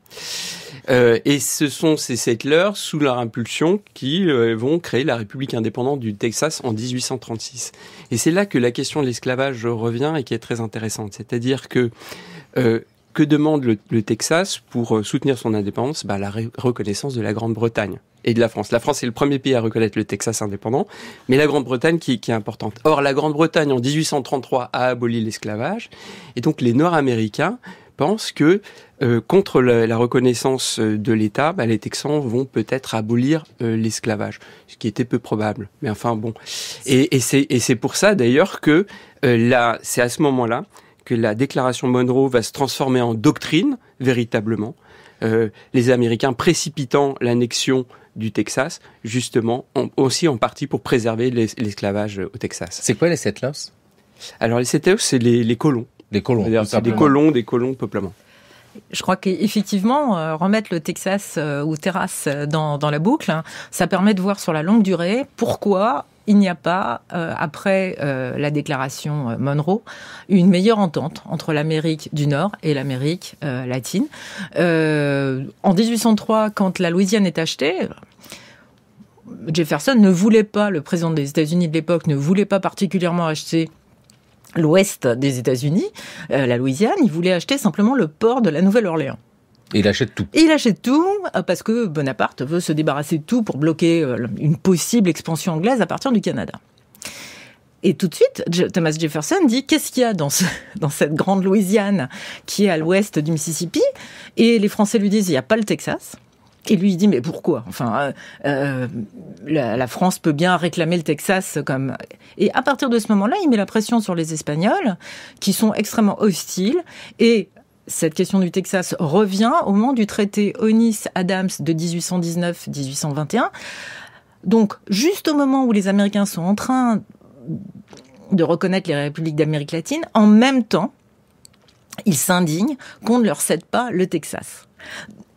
et ce sont ces settlers, sous leur impulsion, qui vont créer la République indépendante du Texas en 1836. Et c'est là que la question de l'esclavage revient et qui est très intéressante. C'est-à-dire que que demande le, Texas pour euh, soutenir son indépendance bah, La reconnaissance de la Grande-Bretagne et de la France. La France est le premier pays à reconnaître le Texas indépendant, mais la Grande-Bretagne qui, est importante. Or, la Grande-Bretagne, en 1833, a aboli l'esclavage, et donc les Nord-Américains pensent que, euh, contre la, reconnaissance euh, de l'État, bah, les Texans vont peut-être abolir l'esclavage, ce qui était peu probable. Mais enfin, bon. Et, c'est pour ça, d'ailleurs, que là, c'est à ce moment-là la déclaration Monroe va se transformer en doctrine, véritablement, euh, les Américains précipitant l'annexion du Texas, justement, aussi en partie pour préserver l'esclavage au Texas. C'est quoi les settlers Alors les settlers, c'est les, colons. Les colons. C'est des colons, des colons peuplement. Je crois qu'effectivement, euh, remettre le Texas ou euh, terrasse dans, la boucle, hein, ça permet de voir sur la longue durée pourquoi il n'y a pas, euh, après euh, la déclaration euh, Monroe, une meilleure entente entre l'Amérique du Nord et l'Amérique latine. en 1803, quand la Louisiane est achetée, Jefferson ne voulait pas, le président des États-Unis de l'époque ne voulait pas particulièrement acheter l'ouest des États-Unis, la Louisiane, il voulait acheter simplement le port de la Nouvelle-Orléans. Et il achète tout. Et il achète tout euh, parce que Bonaparte veut se débarrasser de tout pour bloquer euh, une possible expansion anglaise à partir du Canada. Et tout de suite, Thomas Jefferson dit qu'est-ce qu'il y a dans, dans cette grande Louisiane qui est à l'ouest du Mississippi Et les Français lui disent il n'y a pas le Texas. Et lui, il dit mais pourquoi Enfin, euh, la, la, France peut bien réclamer le Texas comme. Et à partir de ce moment-là, il met la pression sur les Espagnols, qui sont extrêmement hostiles. Et cette question du Texas revient au moment du traité Onis-Adams de 1819-1821. Donc, juste au moment où les Américains sont en train de reconnaître les républiques d'Amérique latine, en même temps, ils s'indignent qu'on ne leur cède pas le Texas.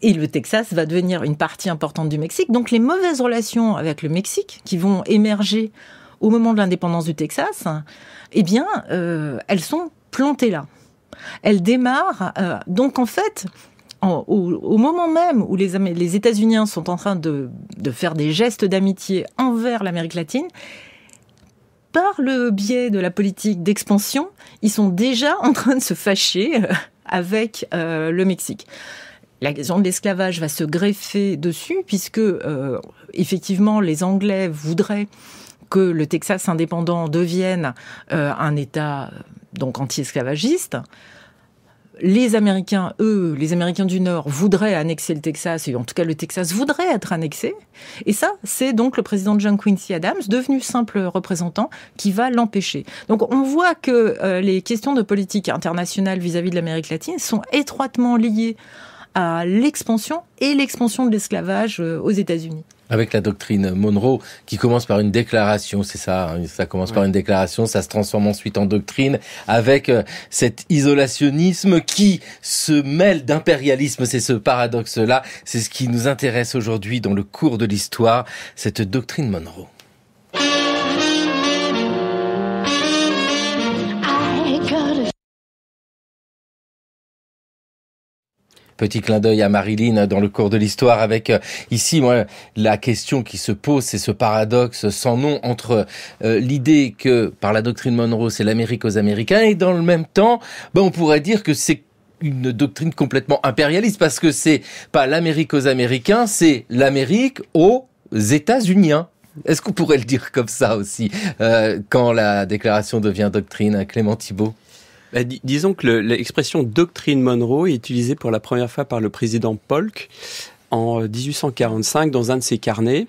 Et le Texas va devenir une partie importante du Mexique. Donc les mauvaises relations avec le Mexique qui vont émerger au moment de l'indépendance du Texas, eh bien, euh, elles sont plantées là elle démarre. Euh, donc en fait, au, moment même où les, États-Unis sont en train de, faire des gestes d'amitié envers l'Amérique latine, par le biais de la politique d'expansion, ils sont déjà en train de se fâcher euh, avec euh, le Mexique. La question de l'esclavage va se greffer dessus, puisque effectivement les Anglais voudraient que le Texas indépendant devienne un État donc anti-esclavagiste les Américains, eux, les Américains du Nord, voudraient annexer le Texas, et en tout cas le Texas voudrait être annexé. Et ça, c'est donc le président John Quincy Adams, devenu simple représentant, qui va l'empêcher. Donc on voit que euh, les questions de politique internationale vis-à-vis de l'Amérique latine sont étroitement liées à l'expansion et l'expansion de l'esclavage euh, aux États-Unis avec la doctrine Monroe, qui commence par une déclaration, c'est ça, hein, ça commence par une déclaration, ça se transforme ensuite en doctrine, avec euh, cet isolationnisme qui se mêle d'impérialisme, c'est ce paradoxe-là, c'est ce qui nous intéresse aujourd'hui dans le cours de l'histoire, cette doctrine Monroe. Petit clin d'œil à Marilyn dans le cours de l'histoire avec euh, ici la question qui se pose c'est ce paradoxe sans nom entre euh, l'idée que par la doctrine Monroe c'est l'Amérique aux Américains et dans le même temps ben, on pourrait dire que c'est une doctrine complètement impérialiste parce que c'est pas l'Amérique aux Américains, c'est l'Amérique aux états unis Est-ce qu'on pourrait le dire comme ça aussi euh, quand la déclaration devient doctrine, hein, Clément Thibault bah, disons que l'expression doctrine Monroe est utilisée pour la première fois par le président Polk en 1845 dans un de ses carnets.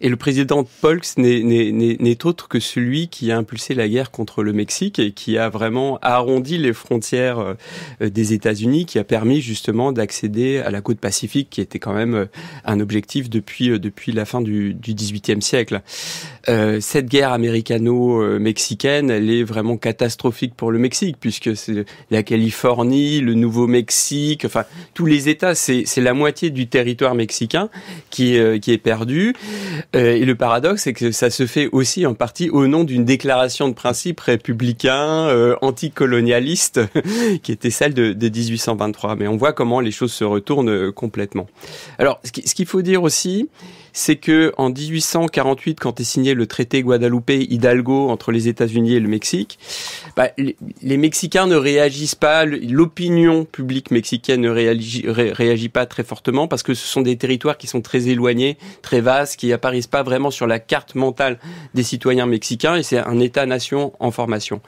Et le président Polks n'est autre que celui qui a impulsé la guerre contre le Mexique et qui a vraiment arrondi les frontières euh, des États-Unis, qui a permis justement d'accéder à la côte pacifique, qui était quand même euh, un objectif depuis, euh, depuis la fin du, XVIIIe 18 siècle. cette guerre américano-mexicaine, elle est vraiment catastrophique pour le Mexique, puisque c'est la Californie, le Nouveau-Mexique, enfin tous les États, c'est la moitié du territoire mexicain qui est, euh, qui est perdu. Euh, et le paradoxe, c'est que ça se fait aussi en partie au nom d'une déclaration de principe républicain, euh, anticolonialiste, qui était celle de, de, 1823. Mais on voit comment les choses se retournent complètement. Alors, ce qu'il faut dire aussi, c'est que en 1848, quand est signé le traité Guadalupe-Hidalgo entre les États-Unis et le Mexique, bah, les Mexicains ne réagissent pas, l'opinion publique mexicaine ne réagit, pas très fortement parce que ce sont des territoires qui sont très éloignés, très vastes, qui apparaissent pas vraiment sur la carte mentale des citoyens mexicains et c'est un État-nation en formation.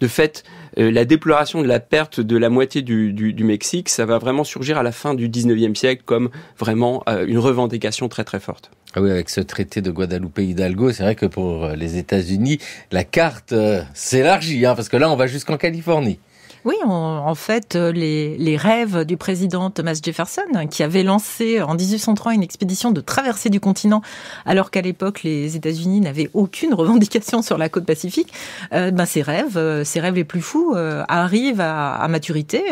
De fait, euh, la déploration de la perte de la moitié du, Mexique, ça va vraiment surgir à la fin du 19e siècle comme vraiment euh, une revendication très très forte. Ah oui, avec ce traité de Guadalupe Hidalgo, c'est vrai que pour euh, les États-Unis, la carte s'élargit, hein, parce que là, on va jusqu'en Californie. Oui, en fait, euh, les, rêves du président Thomas Jefferson, qui avait lancé en 1803 une expédition de traversée du continent, alors qu'à l'époque, les États-Unis n'avaient aucune revendication sur la côte pacifique, euh, ben, ces rêves, euh, ces rêves les plus fous, arrivent à, maturité,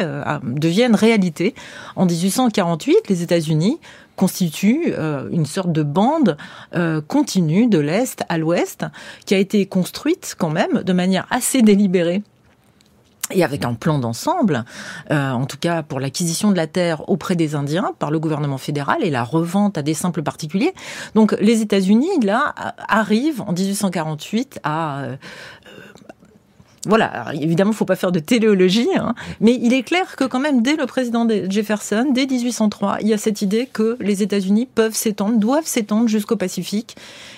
deviennent réalité. En 1848, les États-Unis constituent une sorte de bande continue de l'Est à l'Ouest qui a été construite quand même de manière assez délibérée et avec un plan d'ensemble, euh, en tout cas pour l'acquisition de la terre auprès des Indiens par le gouvernement fédéral et la revente à des simples particuliers. Donc les États-Unis, là, arrivent en 1848 à euh, voilà, il évidemment, faut pas faire de téléologie, hein. mais il est clair que quand même, dès le président Jefferson, dès 1803, il y a cette idée que les États-Unis peuvent s'étendre, doivent s'étendre jusqu'au Pacifique,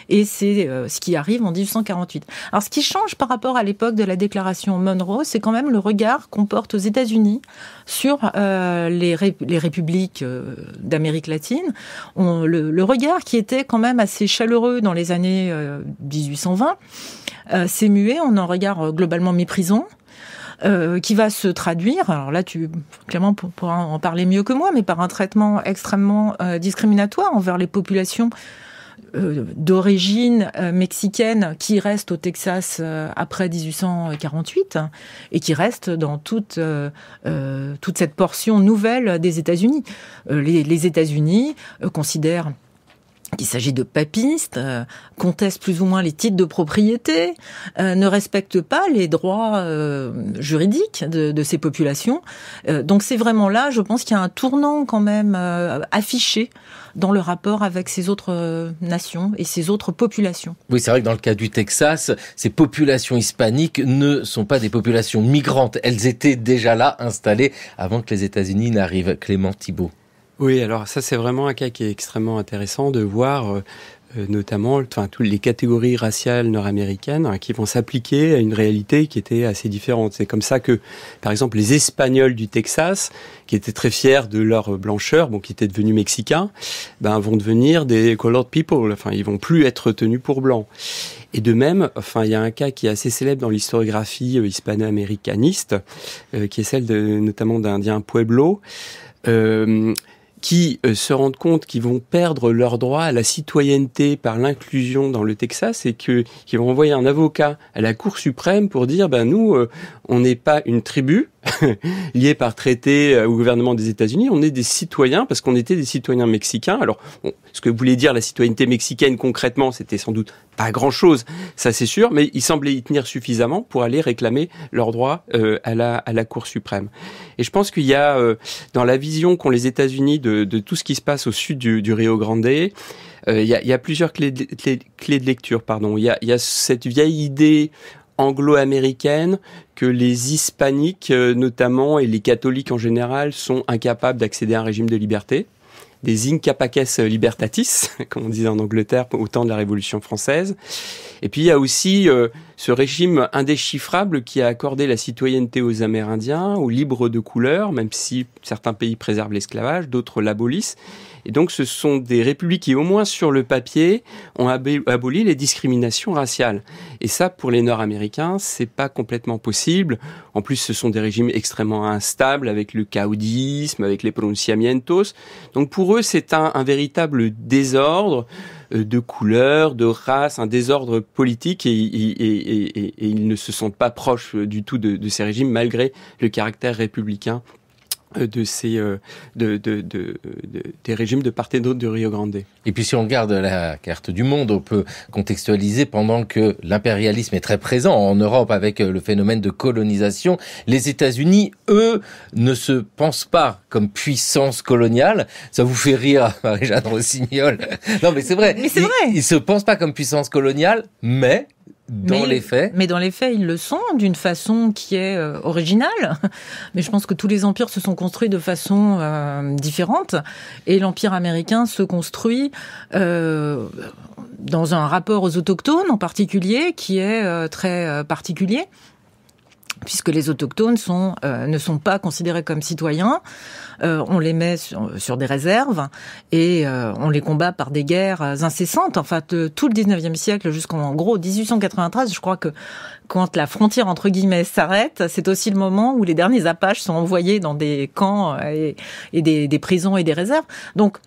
et c'est euh, ce qui arrive en 1848. Alors, ce qui change par rapport à l'époque de la déclaration Monroe, c'est quand même le regard qu'on porte aux États-Unis sur euh, les, républiques euh, d'Amérique latine. le, regard qui était quand même assez chaleureux dans les années 1820 s'est mué en un regard globalement méprison, euh, qui va se traduire, alors là tu clairement pourras en parler mieux que moi, mais par un traitement extrêmement euh, discriminatoire envers les populations euh, d'origine mexicaine qui restent au Texas après 1848 et qui restent dans toute, toute cette portion nouvelle des États-Unis. les, les États-Unis considèrent qu'il s'agit de papistes, euh, contestent plus ou moins les titres de propriété, euh, ne respectent pas les droits euh, juridiques de, de, ces populations. donc c'est vraiment là, je pense qu'il y a un tournant quand même affiché dans le rapport avec ces autres nations et ces autres populations. Oui, c'est vrai que dans le cas du Texas, ces populations hispaniques ne sont pas des populations migrantes. Elles étaient déjà là, installées, avant que les États-Unis n'arrivent. Clément Thibault. Oui, alors ça c'est vraiment un cas qui est extrêmement intéressant de voir euh, euh, notamment enfin, toutes les catégories raciales nord-américaines hein, qui vont s'appliquer à une réalité qui était assez différente. C'est comme ça que, par exemple, les Espagnols du Texas, qui étaient très fiers de leur blancheur, bon, qui étaient devenus mexicains, ben, vont devenir des colored people. Enfin, ils vont plus être tenus pour blancs. Et de même, enfin, il y a un cas qui est assez célèbre dans l'historiographie euh, hispano-américaniste, qui est celle de, notamment d'Indiens Pueblo. Euh, qui euh, se rendent compte qu'ils vont perdre leur droit à la citoyenneté par l'inclusion dans le Texas et que, qu'ils vont envoyer un avocat à la Cour suprême pour dire, ben nous, euh, on n'est pas une tribu, liés par traité euh, au gouvernement des États-Unis. On est des citoyens parce qu'on était des citoyens mexicains. Alors, ce que voulait dire la citoyenneté mexicaine concrètement, c'était sans doute pas grand-chose, ça c'est sûr, mais ils semblaient y tenir suffisamment pour aller réclamer leurs droits euh, à, la, à la Cour suprême. Et je pense qu'il y a, euh, dans la vision qu'ont les États-Unis de, tout ce qui se passe au sud du, Rio Grande, il y, a, plusieurs clés de, lecture. Pardon. Il y a, cette vieille idée anglo-américaine que les hispaniques euh, notamment et les catholiques en général sont incapables d'accéder à un régime de liberté des incapaces libertatis, comme on disait en Angleterre au temps de la Révolution française. Et puis il y a aussi euh, ce régime indéchiffrable qui a accordé la citoyenneté aux Amérindiens, aux libres de couleur, même si certains pays préservent l'esclavage, d'autres l'abolissent. Et donc ce sont des républiques qui, au moins sur le papier, ont aboli les discriminations raciales. Et ça, pour les Nord-Américains, c'est pas complètement possible. En plus, ce sont des régimes extrêmement instables avec le caudisme, avec les pronunciamientos. Donc pour eux, c'est un, véritable désordre euh, de couleur, de race, un désordre politique et, ils ne se sentent pas proches euh, du tout de ces régimes malgré le caractère républicain euh, de ces euh, de, des régimes de part et d'autre de Rio Grande. Et puis si on regarde la carte du monde, on peut contextualiser pendant que l'impérialisme est très présent en Europe avec euh, le phénomène de colonisation, les États-Unis, eux, ne se pensent pas comme puissance coloniale. Ça vous fait rire, Marie-Jeanne Rossignol. Non, mais c'est vrai. Mais c'est vrai. Ils, ne se pensent pas comme puissance coloniale, mais dans mais, les faits. Mais dans les faits, ils le sont d'une façon qui est euh, originale. Mais je pense que tous les empires se sont construits de façon euh, différente. Et l'empire américain se construit euh, dans un rapport aux autochtones en particulier, qui est euh, très particulier puisque les autochtones sont, euh, ne sont pas considérés comme citoyens. Euh, on les met sur, des réserves et euh, on les combat par des guerres incessantes. En fait, tout le 19e siècle jusqu'en gros 1893, je crois que quand la frontière entre guillemets s'arrête, c'est aussi le moment où les derniers Apaches sont envoyés dans des camps et, des, des prisons et des réserves. Donc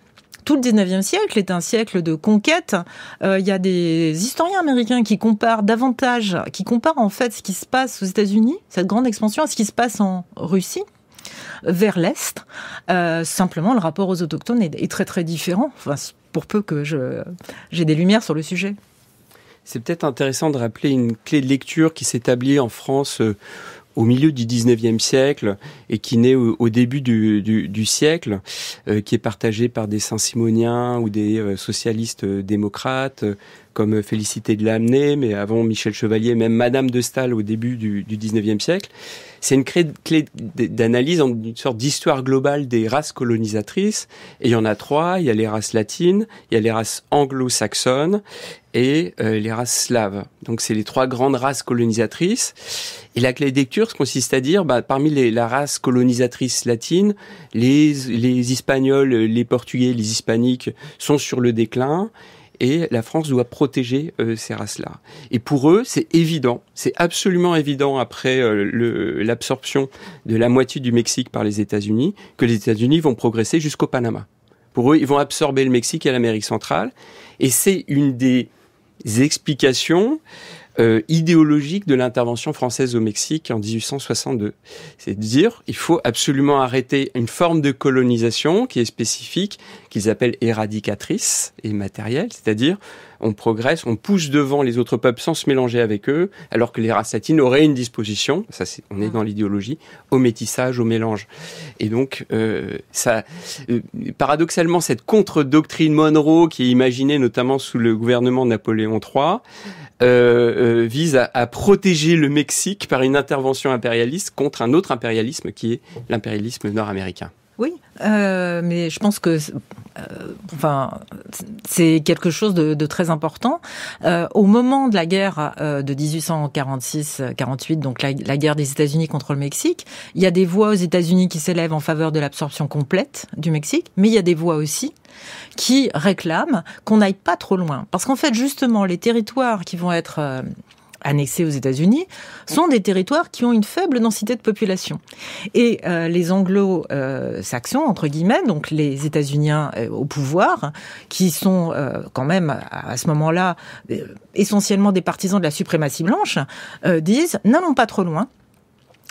tout le 19e siècle est un siècle de conquête. Euh, il y a des historiens américains qui comparent davantage, qui comparent en fait ce qui se passe aux États-Unis, cette grande expansion, à ce qui se passe en Russie vers l'Est. Euh, simplement, le rapport aux autochtones est, très très différent, enfin, pour peu que j'ai des lumières sur le sujet. C'est peut-être intéressant de rappeler une clé de lecture qui s'établit en France euh, au milieu du 19e siècle et qui naît au, début du, siècle, euh, qui est partagé par des Saint-Simoniens ou des euh, socialistes euh, démocrates, comme Félicité de l'Amener, mais avant Michel Chevalier, même Madame de Stahl au début du, 19e siècle. C'est une clé d'analyse en une sorte d'histoire globale des races colonisatrices. Et il y en a trois. Il y a les races latines, il y a les races anglo-saxonnes et euh, les races slaves. Donc c'est les trois grandes races colonisatrices. Et la clé de lecture consiste à dire, bah, parmi les, la race colonisatrice latine, les, les Espagnols, les Portugais, les Hispaniques sont sur le déclin et la France doit protéger euh, ces races-là. Et pour eux, c'est évident, c'est absolument évident après euh, l'absorption de la moitié du Mexique par les États-Unis, que les États-Unis vont progresser jusqu'au Panama. Pour eux, ils vont absorber le Mexique et l'Amérique centrale, et c'est une des explications euh, idéologique de l'intervention française au Mexique en 1862. C'est à dire il faut absolument arrêter une forme de colonisation qui est spécifique, qu'ils appellent éradicatrice et matérielle, c'est-à-dire on progresse, on pousse devant les autres peuples sans se mélanger avec eux, alors que les races auraient une disposition, ça c'est on est ah. dans l'idéologie, au métissage, au mélange. Et donc, euh, ça, euh, paradoxalement, cette contre-doctrine Monroe qui est imaginée notamment sous le gouvernement de Napoléon III, euh, euh, vise à, protéger le Mexique par une intervention impérialiste contre un autre impérialisme qui est l'impérialisme nord-américain. Oui, euh, mais je pense que, enfin, c'est quelque chose de, très important. au moment de la guerre de 1846-48, donc la, la, guerre des États-Unis contre le Mexique, il y a des voix aux États-Unis qui s'élèvent en faveur de l'absorption complète du Mexique, mais il y a des voix aussi qui réclament qu'on n'aille pas trop loin. Parce qu'en fait, justement, les territoires qui vont être euh, annexés aux États-Unis sont des territoires qui ont une faible densité de population. Et euh, les anglo-saxons, entre guillemets, donc les états unis euh, au pouvoir, qui sont quand même à ce moment-là essentiellement des partisans de la suprématie blanche, disent n'allons pas trop loin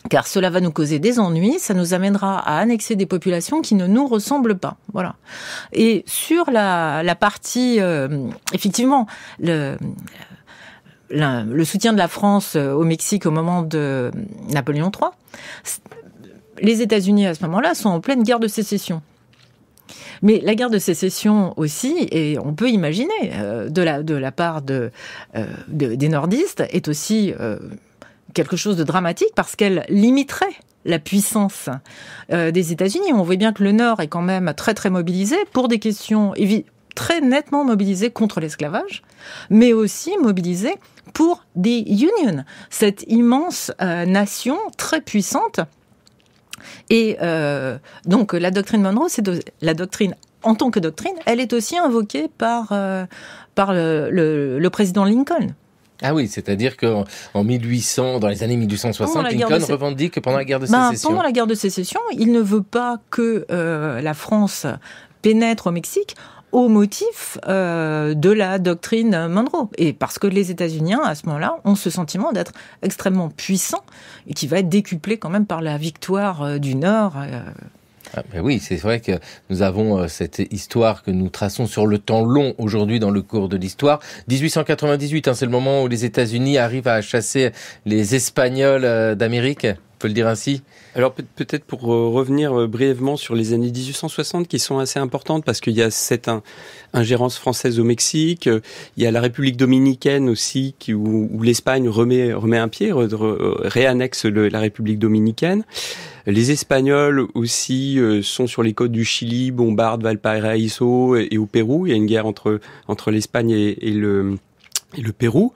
car cela va nous causer des ennuis, ça nous amènera à annexer des populations qui ne nous ressemblent pas. Voilà. Et sur la, partie, euh, effectivement, le, soutien de la France euh, au Mexique au moment de Napoléon III, les États-Unis à ce moment-là sont en pleine guerre de sécession. Mais la guerre de sécession aussi, et on peut imaginer, euh, de, la, part des nordistes, est aussi quelque chose de dramatique parce qu'elle limiterait la puissance euh, des États-Unis. On voit bien que le Nord est quand même très très mobilisé pour des questions très nettement mobilisé contre l'esclavage, mais aussi mobilisé pour des unions, cette immense euh, nation très puissante. Et euh, donc la doctrine Monroe, c'est la doctrine en tant que doctrine, elle est aussi invoquée par, par le président Lincoln ah oui, c'est-à-dire qu'en en 1800, dans les années 1860, Lincoln revendique pendant la guerre de ben, sécession. Pendant la guerre de sécession, il ne veut pas que euh, la France pénètre au Mexique au motif euh, de la doctrine Monroe. Et parce que les États-Unis, à ce moment-là, ont ce sentiment d'être extrêmement puissants et qui va être décuplé quand même par la victoire euh, du Nord. Ah, ben oui, c'est vrai que nous avons euh, cette histoire que nous traçons sur le temps long aujourd'hui dans le cours de l'histoire. 1898, hein, c'est le moment où les États-Unis arrivent à chasser les Espagnols euh, d'Amérique on peut le dire ainsi Alors peut-être pour euh, revenir brièvement sur les années 1860 qui sont assez importantes parce qu'il y a cette ingérence française au Mexique, il y a la République dominicaine aussi où, l'Espagne remet, remet un pied, réannexe la République dominicaine. Les Espagnols aussi euh, sont sur les côtes du Chili, bombardent Valparaiso et, et au Pérou. Il y a une guerre entre, entre l'Espagne et, le, et le Pérou.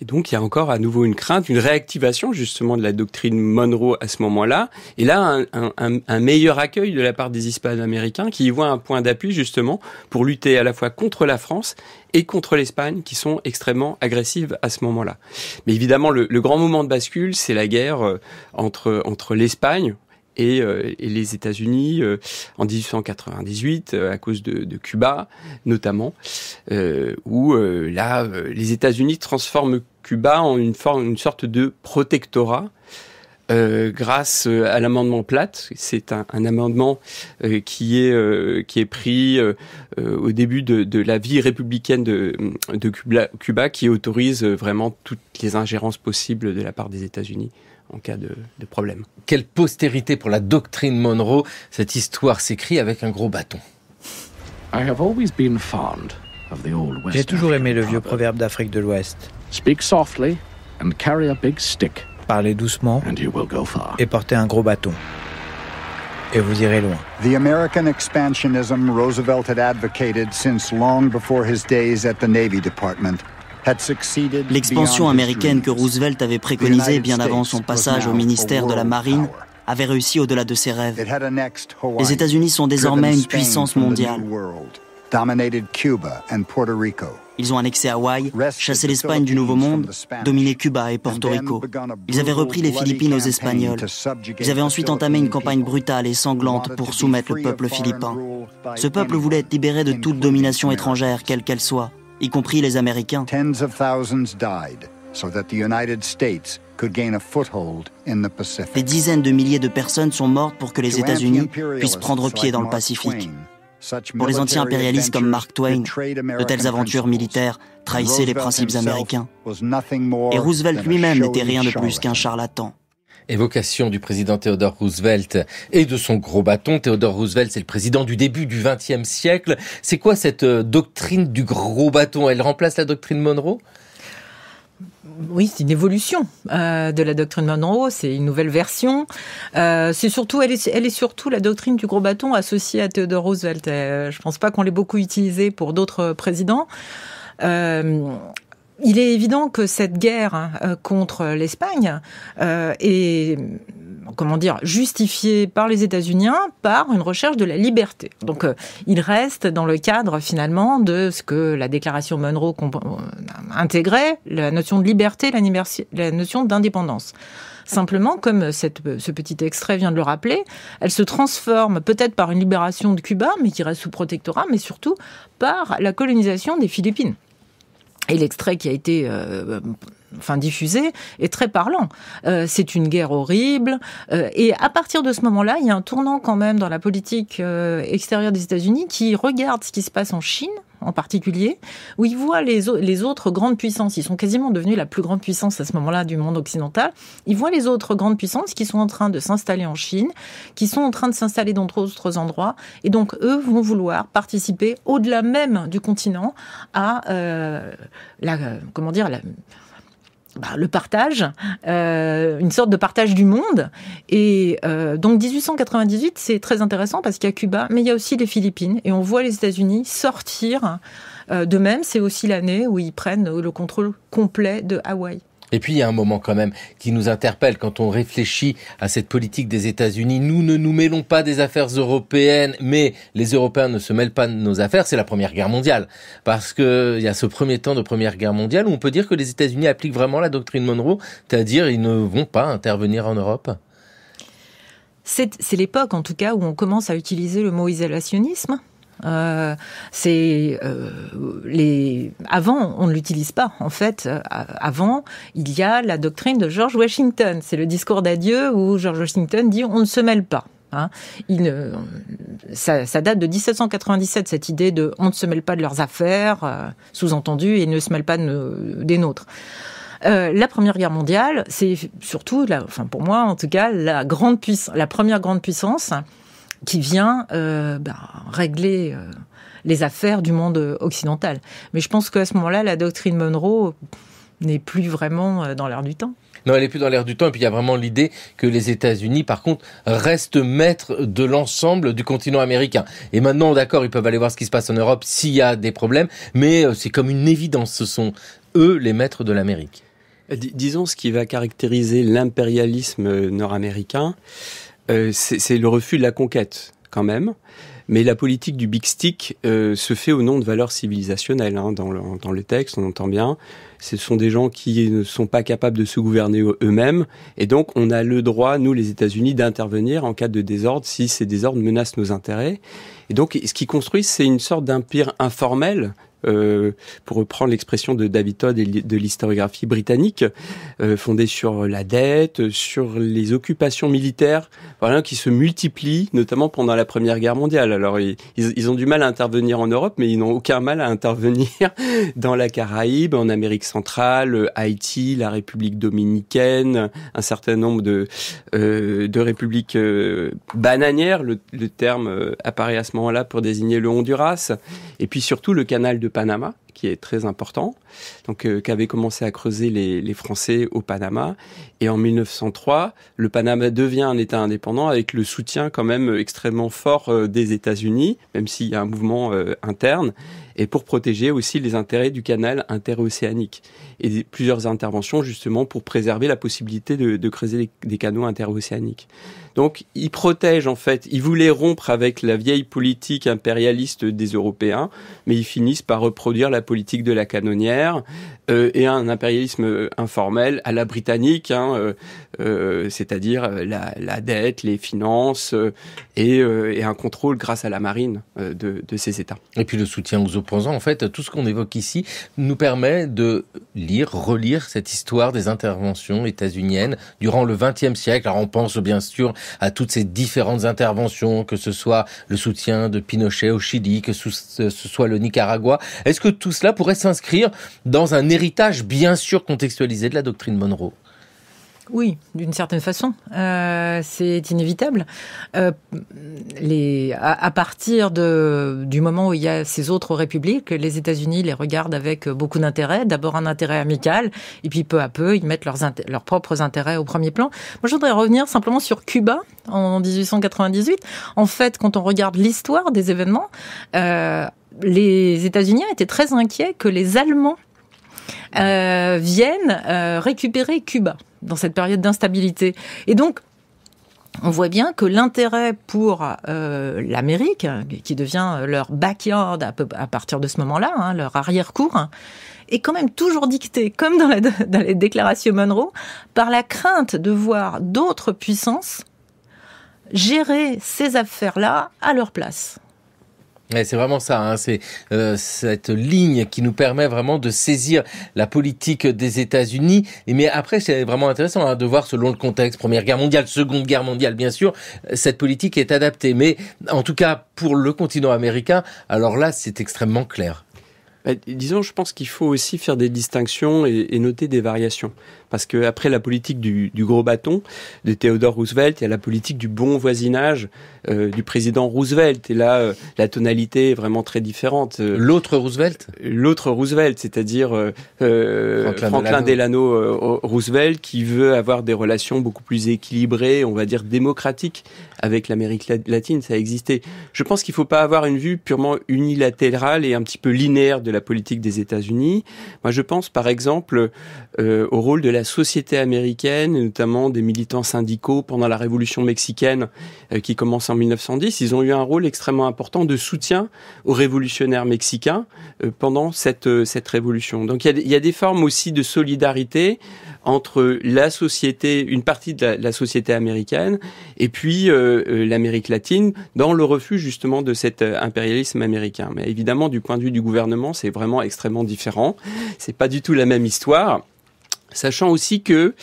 Et donc, il y a encore à nouveau une crainte, une réactivation justement de la doctrine Monroe à ce moment-là. Et là, un, un, un, meilleur accueil de la part des hispano-américains qui y voient un point d'appui justement pour lutter à la fois contre la France et contre l'Espagne qui sont extrêmement agressives à ce moment-là. Mais évidemment, le, le, grand moment de bascule, c'est la guerre euh, entre, entre l'Espagne, euh, et, les États-Unis euh, en 1898 euh, à cause de, Cuba notamment, où là les États-Unis transforment Cuba en une, forme, une sorte de protectorat. grâce à l'amendement Platt. C'est un, amendement qui est qui est pris au début de, la vie républicaine de, de Cuba, qui autorise vraiment toutes les ingérences possibles de la part des États-Unis en cas de, de problème. Quelle postérité pour la doctrine Monroe, cette histoire s'écrit avec un gros bâton. J'ai toujours aimé le vieux proverbe d'Afrique de l'Ouest. Parlez doucement et portez un gros bâton. Et vous irez loin. The American expansionism Roosevelt had advocated since long before his days at the Navy Department L'expansion américaine que Roosevelt avait préconisée bien avant son passage au ministère de la Marine avait réussi au-delà de ses rêves. Les États-Unis sont désormais une puissance mondiale. Ils ont annexé Hawaï, chassé l'Espagne du Nouveau Monde, dominé Cuba et Porto Rico. Ils avaient repris les Philippines aux Espagnols. Ils avaient ensuite entamé une campagne brutale et sanglante pour soumettre le peuple philippin. Ce peuple voulait être libéré de toute domination étrangère, quelle qu'elle soit y compris les Américains. Des dizaines de milliers de personnes sont mortes pour que les États-Unis puissent prendre pied dans le Pacifique. Pour les anti-impérialistes comme Mark Twain, de telles aventures militaires trahissaient les principes américains. Et Roosevelt lui-même n'était rien de plus qu'un charlatan évocation du président Theodore Roosevelt et de son gros bâton. Theodore Roosevelt, c'est le président du début du XXe siècle. C'est quoi cette euh, doctrine du gros bâton Elle remplace la doctrine Monroe oui, c'est une évolution euh, de la doctrine Monroe, c'est une nouvelle version. Euh, c'est surtout, elle est, surtout la doctrine du gros bâton associée à Theodore Roosevelt. je ne pense pas qu'on l'ait beaucoup utilisée pour d'autres présidents il est évident que cette guerre euh, contre l'Espagne euh, est comment dire justifiée par les États-Unis par une recherche de la liberté. Donc euh, il reste dans le cadre finalement de ce que la déclaration Monroe intégrait la notion de liberté, la, la notion d'indépendance. Simplement, comme ce petit extrait vient de le rappeler, elle se transforme peut-être par une libération de Cuba, mais qui reste sous protectorat, mais surtout par la colonisation des Philippines. Et l'extrait qui a été euh, enfin diffusé est très parlant. Euh, c'est une guerre horrible. Euh, et à partir de ce moment-là, il y a un tournant quand même dans la politique extérieure des États-Unis qui regarde ce qui se passe en Chine en particulier, où ils voient les, autres grandes puissances, ils sont quasiment devenus la plus grande puissance à ce moment-là du monde occidental, ils voient les autres grandes puissances qui sont en train de s'installer en Chine, qui sont en train de s'installer dans d'autres endroits, et donc eux vont vouloir participer au-delà même du continent à euh, la, euh, comment dire, la, bah, le partage, euh, une sorte de partage du monde. Et euh, donc 1898, c'est très intéressant parce qu'il y a Cuba, mais il y a aussi les Philippines. Et on voit les États-Unis sortir. Euh, de même, c'est aussi l'année où ils prennent le contrôle complet de Hawaï. Et puis il y a un moment quand même qui nous interpelle quand on réfléchit à cette politique des États-Unis. Nous ne nous mêlons pas des affaires européennes, mais les Européens ne se mêlent pas de nos affaires. C'est la Première Guerre mondiale. Parce qu'il y a ce premier temps de Première Guerre mondiale où on peut dire que les États-Unis appliquent vraiment la doctrine Monroe, c'est-à-dire ils ne vont pas intervenir en Europe. C'est l'époque, en tout cas, où on commence à utiliser le mot isolationnisme. Euh, c'est euh, les avant on ne l'utilise pas en fait. Euh, avant il y a la doctrine de George Washington. C'est le discours d'adieu où George Washington dit on ne se mêle pas. Hein ça, date de 1797 cette idée de on ne se mêle pas de leurs affaires, sous-entendu et ne se mêle pas des nôtres. la Première Guerre mondiale, c'est surtout, enfin pour moi en tout cas, la la première grande puissance qui vient euh, bah, régler euh, les affaires du monde euh, occidental. Mais je pense qu'à ce moment-là, la doctrine Monroe n'est plus vraiment dans l'air du temps. Non, elle n'est plus dans l'air du temps. Et puis il y a vraiment l'idée que les États-Unis, par contre, restent maîtres de l'ensemble du continent américain. Et maintenant, d'accord, ils peuvent aller voir ce qui se passe en Europe s'il y a des problèmes, mais c'est comme une évidence. Ce sont eux les maîtres de l'Amérique. Disons ce qui va caractériser l'impérialisme nord-américain. Euh, c'est le refus de la conquête quand même. Mais la politique du big stick euh, se fait au nom de valeurs civilisationnelles. Hein. dans, le, dans, le, texte, on entend bien, ce sont des gens qui ne sont pas capables de se gouverner eux-mêmes. Et donc, on a le droit, nous, les États-Unis, d'intervenir en cas de désordre, si ces désordres menacent nos intérêts. Et donc, ce qu'ils construisent, c'est une sorte d'empire informel euh, pour reprendre l'expression de David Todd et de l'historiographie britannique, euh, fondée sur la dette, sur les occupations militaires, voilà, qui se multiplient, notamment pendant la Première Guerre mondiale. Alors, ils, ont du mal à intervenir en Europe, mais ils n'ont aucun mal à intervenir dans la Caraïbe, en Amérique centrale, Haïti, la République dominicaine, un certain nombre de, euh, de républiques bananières. le terme apparaît à ce moment-là pour désigner le Honduras. Et puis surtout le canal de Panama, qui est très important, donc euh, qu'avaient commencé à creuser les, Français au Panama. Et en 1903, le Panama devient un État indépendant avec le soutien quand même extrêmement fort euh, des États-Unis, même s'il y a un mouvement euh, interne et pour protéger aussi les intérêts du canal interocéanique Et plusieurs interventions justement pour préserver la possibilité de, creuser des canaux interocéaniques. Donc ils protègent en fait, ils voulaient rompre avec la vieille politique impérialiste des Européens, mais ils finissent par reproduire la politique de la canonnière euh, et un impérialisme informel à la britannique, hein, euh, euh, c'est-à-dire la, dette, les finances et, un contrôle grâce à la marine de, de ces États. Et puis le soutien aux en fait, tout ce qu'on évoque ici nous permet de lire, relire cette histoire des interventions états-uniennes durant le XXe siècle. Alors on pense bien sûr à toutes ces différentes interventions, que ce soit le soutien de Pinochet au Chili, que ce soit le Nicaragua. Est-ce que tout cela pourrait s'inscrire dans un héritage bien sûr contextualisé de la doctrine Monroe oui, d'une certaine façon, euh, c'est inévitable. Euh, les, à, partir de, du moment où il y a ces autres républiques, les États-Unis les regardent avec beaucoup d'intérêt. D'abord un intérêt amical, et puis peu à peu, ils mettent leurs, leurs propres intérêts au premier plan. Moi, je voudrais revenir simplement sur Cuba en 1898. En fait, quand on regarde l'histoire des événements, euh, les États-Unis étaient très inquiets que les Allemands euh, viennent euh, récupérer Cuba dans cette période d'instabilité. Et donc, on voit bien que l'intérêt pour euh, l'Amérique, qui devient leur backyard à, partir de ce moment-là, hein, leur arrière-cour, est quand même toujours dicté, comme dans les déclarations Monroe, par la crainte de voir d'autres puissances gérer ces affaires-là à leur place c'est vraiment ça, hein. c'est euh, cette ligne qui nous permet vraiment de saisir la politique des États-Unis. Mais après, c'est vraiment intéressant hein, de voir selon le contexte, Première Guerre mondiale, Seconde Guerre mondiale, bien sûr, cette politique est adaptée. Mais en tout cas, pour le continent américain, alors là, c'est extrêmement clair. Bah, disons, je pense qu'il faut aussi faire des distinctions et noter des variations parce que après la politique du, du, gros bâton de Theodore Roosevelt, il y a la politique du bon voisinage euh, du président Roosevelt. Et là, euh, la tonalité est vraiment très différente. Euh, l'autre Roosevelt L'autre Roosevelt, c'est-à-dire Franklin, Delano, Delano Roosevelt, qui veut avoir des relations beaucoup plus équilibrées, on va dire démocratiques, avec l'Amérique latine. Ça a existé. Je pense qu'il ne faut pas avoir une vue purement unilatérale et un petit peu linéaire de la politique des États-Unis. Moi, je pense, par exemple, euh, au rôle de la société américaine, notamment des militants syndicaux pendant la Révolution mexicaine euh, qui commence en 1910. Ils ont eu un rôle extrêmement important de soutien aux révolutionnaires mexicains euh, pendant cette, cette révolution. Donc il y, a, des formes aussi de solidarité entre la société, une partie de la, la société américaine, et puis l'Amérique latine, dans le refus justement de cet impérialisme américain. Mais évidemment, du point de vue du gouvernement, c'est vraiment extrêmement différent. C'est pas du tout la même histoire. Sachant aussi que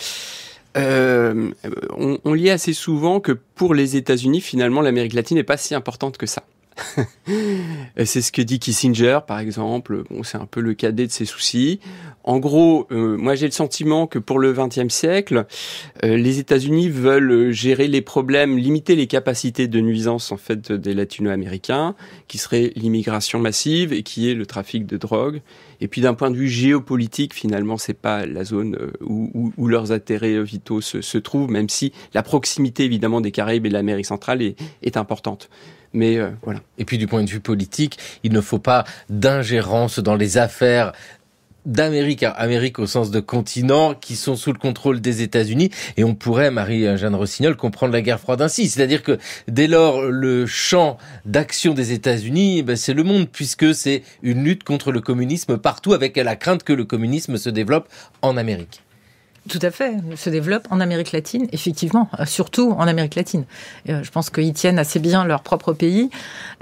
euh, on, on lit assez souvent que pour les États-Unis, finalement, l'Amérique latine n'est pas si importante que ça. c'est ce que dit Kissinger, par exemple. Bon, c'est un peu le cadet de ses soucis. En gros, euh, moi j'ai le sentiment que pour le XXe siècle, euh, les États-Unis veulent gérer les problèmes, limiter les capacités de nuisance en fait des Latino-Américains, qui serait l'immigration massive et qui est le trafic de drogue. Et puis d'un point de vue géopolitique, finalement, c'est pas la zone euh, où, leurs intérêts vitaux se, trouvent, même si la proximité évidemment des Caraïbes et de l'Amérique centrale est importante. Mais euh, voilà. Et puis du point de vue politique, il ne faut pas d'ingérence dans les affaires d'Amérique, hein, Amérique au sens de continent, qui sont sous le contrôle des États-Unis. Et on pourrait, Marie-Jeanne Rossignol, comprendre la guerre froide ainsi. C'est-à-dire que dès lors, le champ d'action des États-Unis, eh ben, c'est le monde, puisque c'est une lutte contre le communisme partout, avec la crainte que le communisme se développe en Amérique. Tout à fait, se développe en Amérique latine, effectivement, euh, surtout en Amérique latine. Euh, je pense qu'ils tiennent assez bien leur propre pays.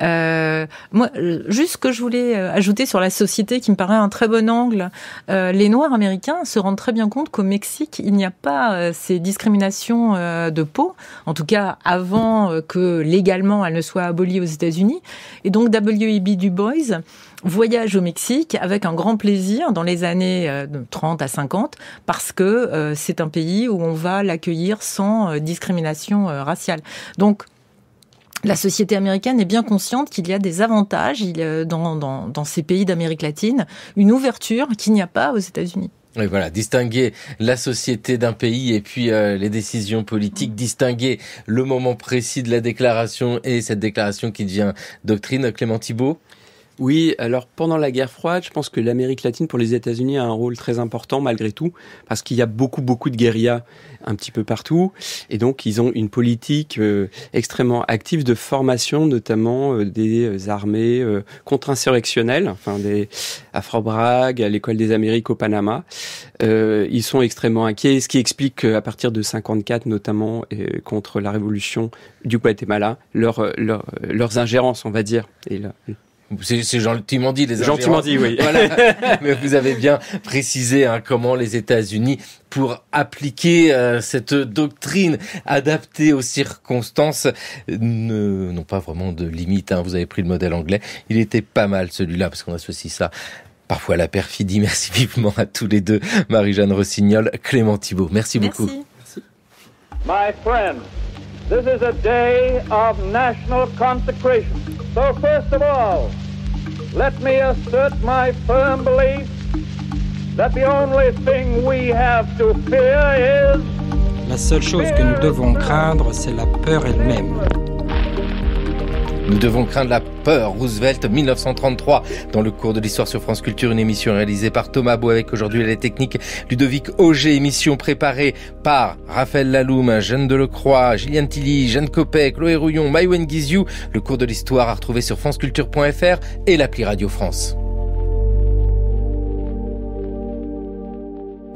Euh, moi, juste ce que je voulais ajouter sur la société, qui me paraît un très bon angle, les Noirs américains se rendent très bien compte qu'au Mexique, il n'y a pas ces discriminations de peau, en tout cas avant que légalement elles ne soient abolies aux États-Unis. Et donc, W.E.B. Du Bois voyage au Mexique avec un grand plaisir dans les années 30 euh, à 50 parce que euh, c'est un pays où on va l'accueillir sans euh, discrimination raciale. Donc la société américaine est bien consciente qu'il y a des avantages dans, ces pays d'Amérique latine, une ouverture qu'il n'y a pas aux États-Unis. voilà, distinguer la société d'un pays et puis les décisions politiques, distinguer le moment précis de la déclaration et cette déclaration qui devient doctrine. Clément Thibault oui, alors pendant la guerre froide, je pense que l'Amérique latine pour les États-Unis a un rôle très important malgré tout, parce qu'il y a beaucoup, beaucoup de guérillas un petit peu partout, et donc ils ont une politique euh, extrêmement active de formation, notamment euh, des euh, armées contre-insurrectionnelles, enfin des afro à l'école des Amériques au Panama. ils sont extrêmement inquiets, ce qui explique qu'à partir de 54, notamment contre la révolution du Guatemala, leur, leurs ingérences, on va dire, c'est gentiment dit, les Gentiment dit, oui. Mais vous avez bien précisé hein, comment les États-Unis, pour appliquer euh, cette doctrine adaptée aux circonstances, n'ont pas vraiment de limite. Hein. Vous avez pris le modèle anglais. Il était pas mal celui-là, parce qu'on associe ça parfois à la perfidie. Merci vivement à tous les deux, Marie-Jeanne Rossignol, Clément Thibault. Merci, beaucoup. Merci. My This is a day of national consecration. So, first of all, let me assert my firm belief that the only thing we have to fear is. La seule chose que nous devons craindre, c'est la peur elle-même. Nous devons craindre la peur. Roosevelt, 1933. Dans le cours de l'histoire sur France Culture, une émission réalisée par Thomas Beau avec aujourd'hui les techniques Ludovic Auger. Émission préparée par Raphaël Laloum, Jeanne Delecroix, Gillian Tilly, Jeanne Copet, Chloé Rouillon, Maïwen Guizou. Le cours de l'histoire à retrouver sur franceculture.fr et l'appli Radio France.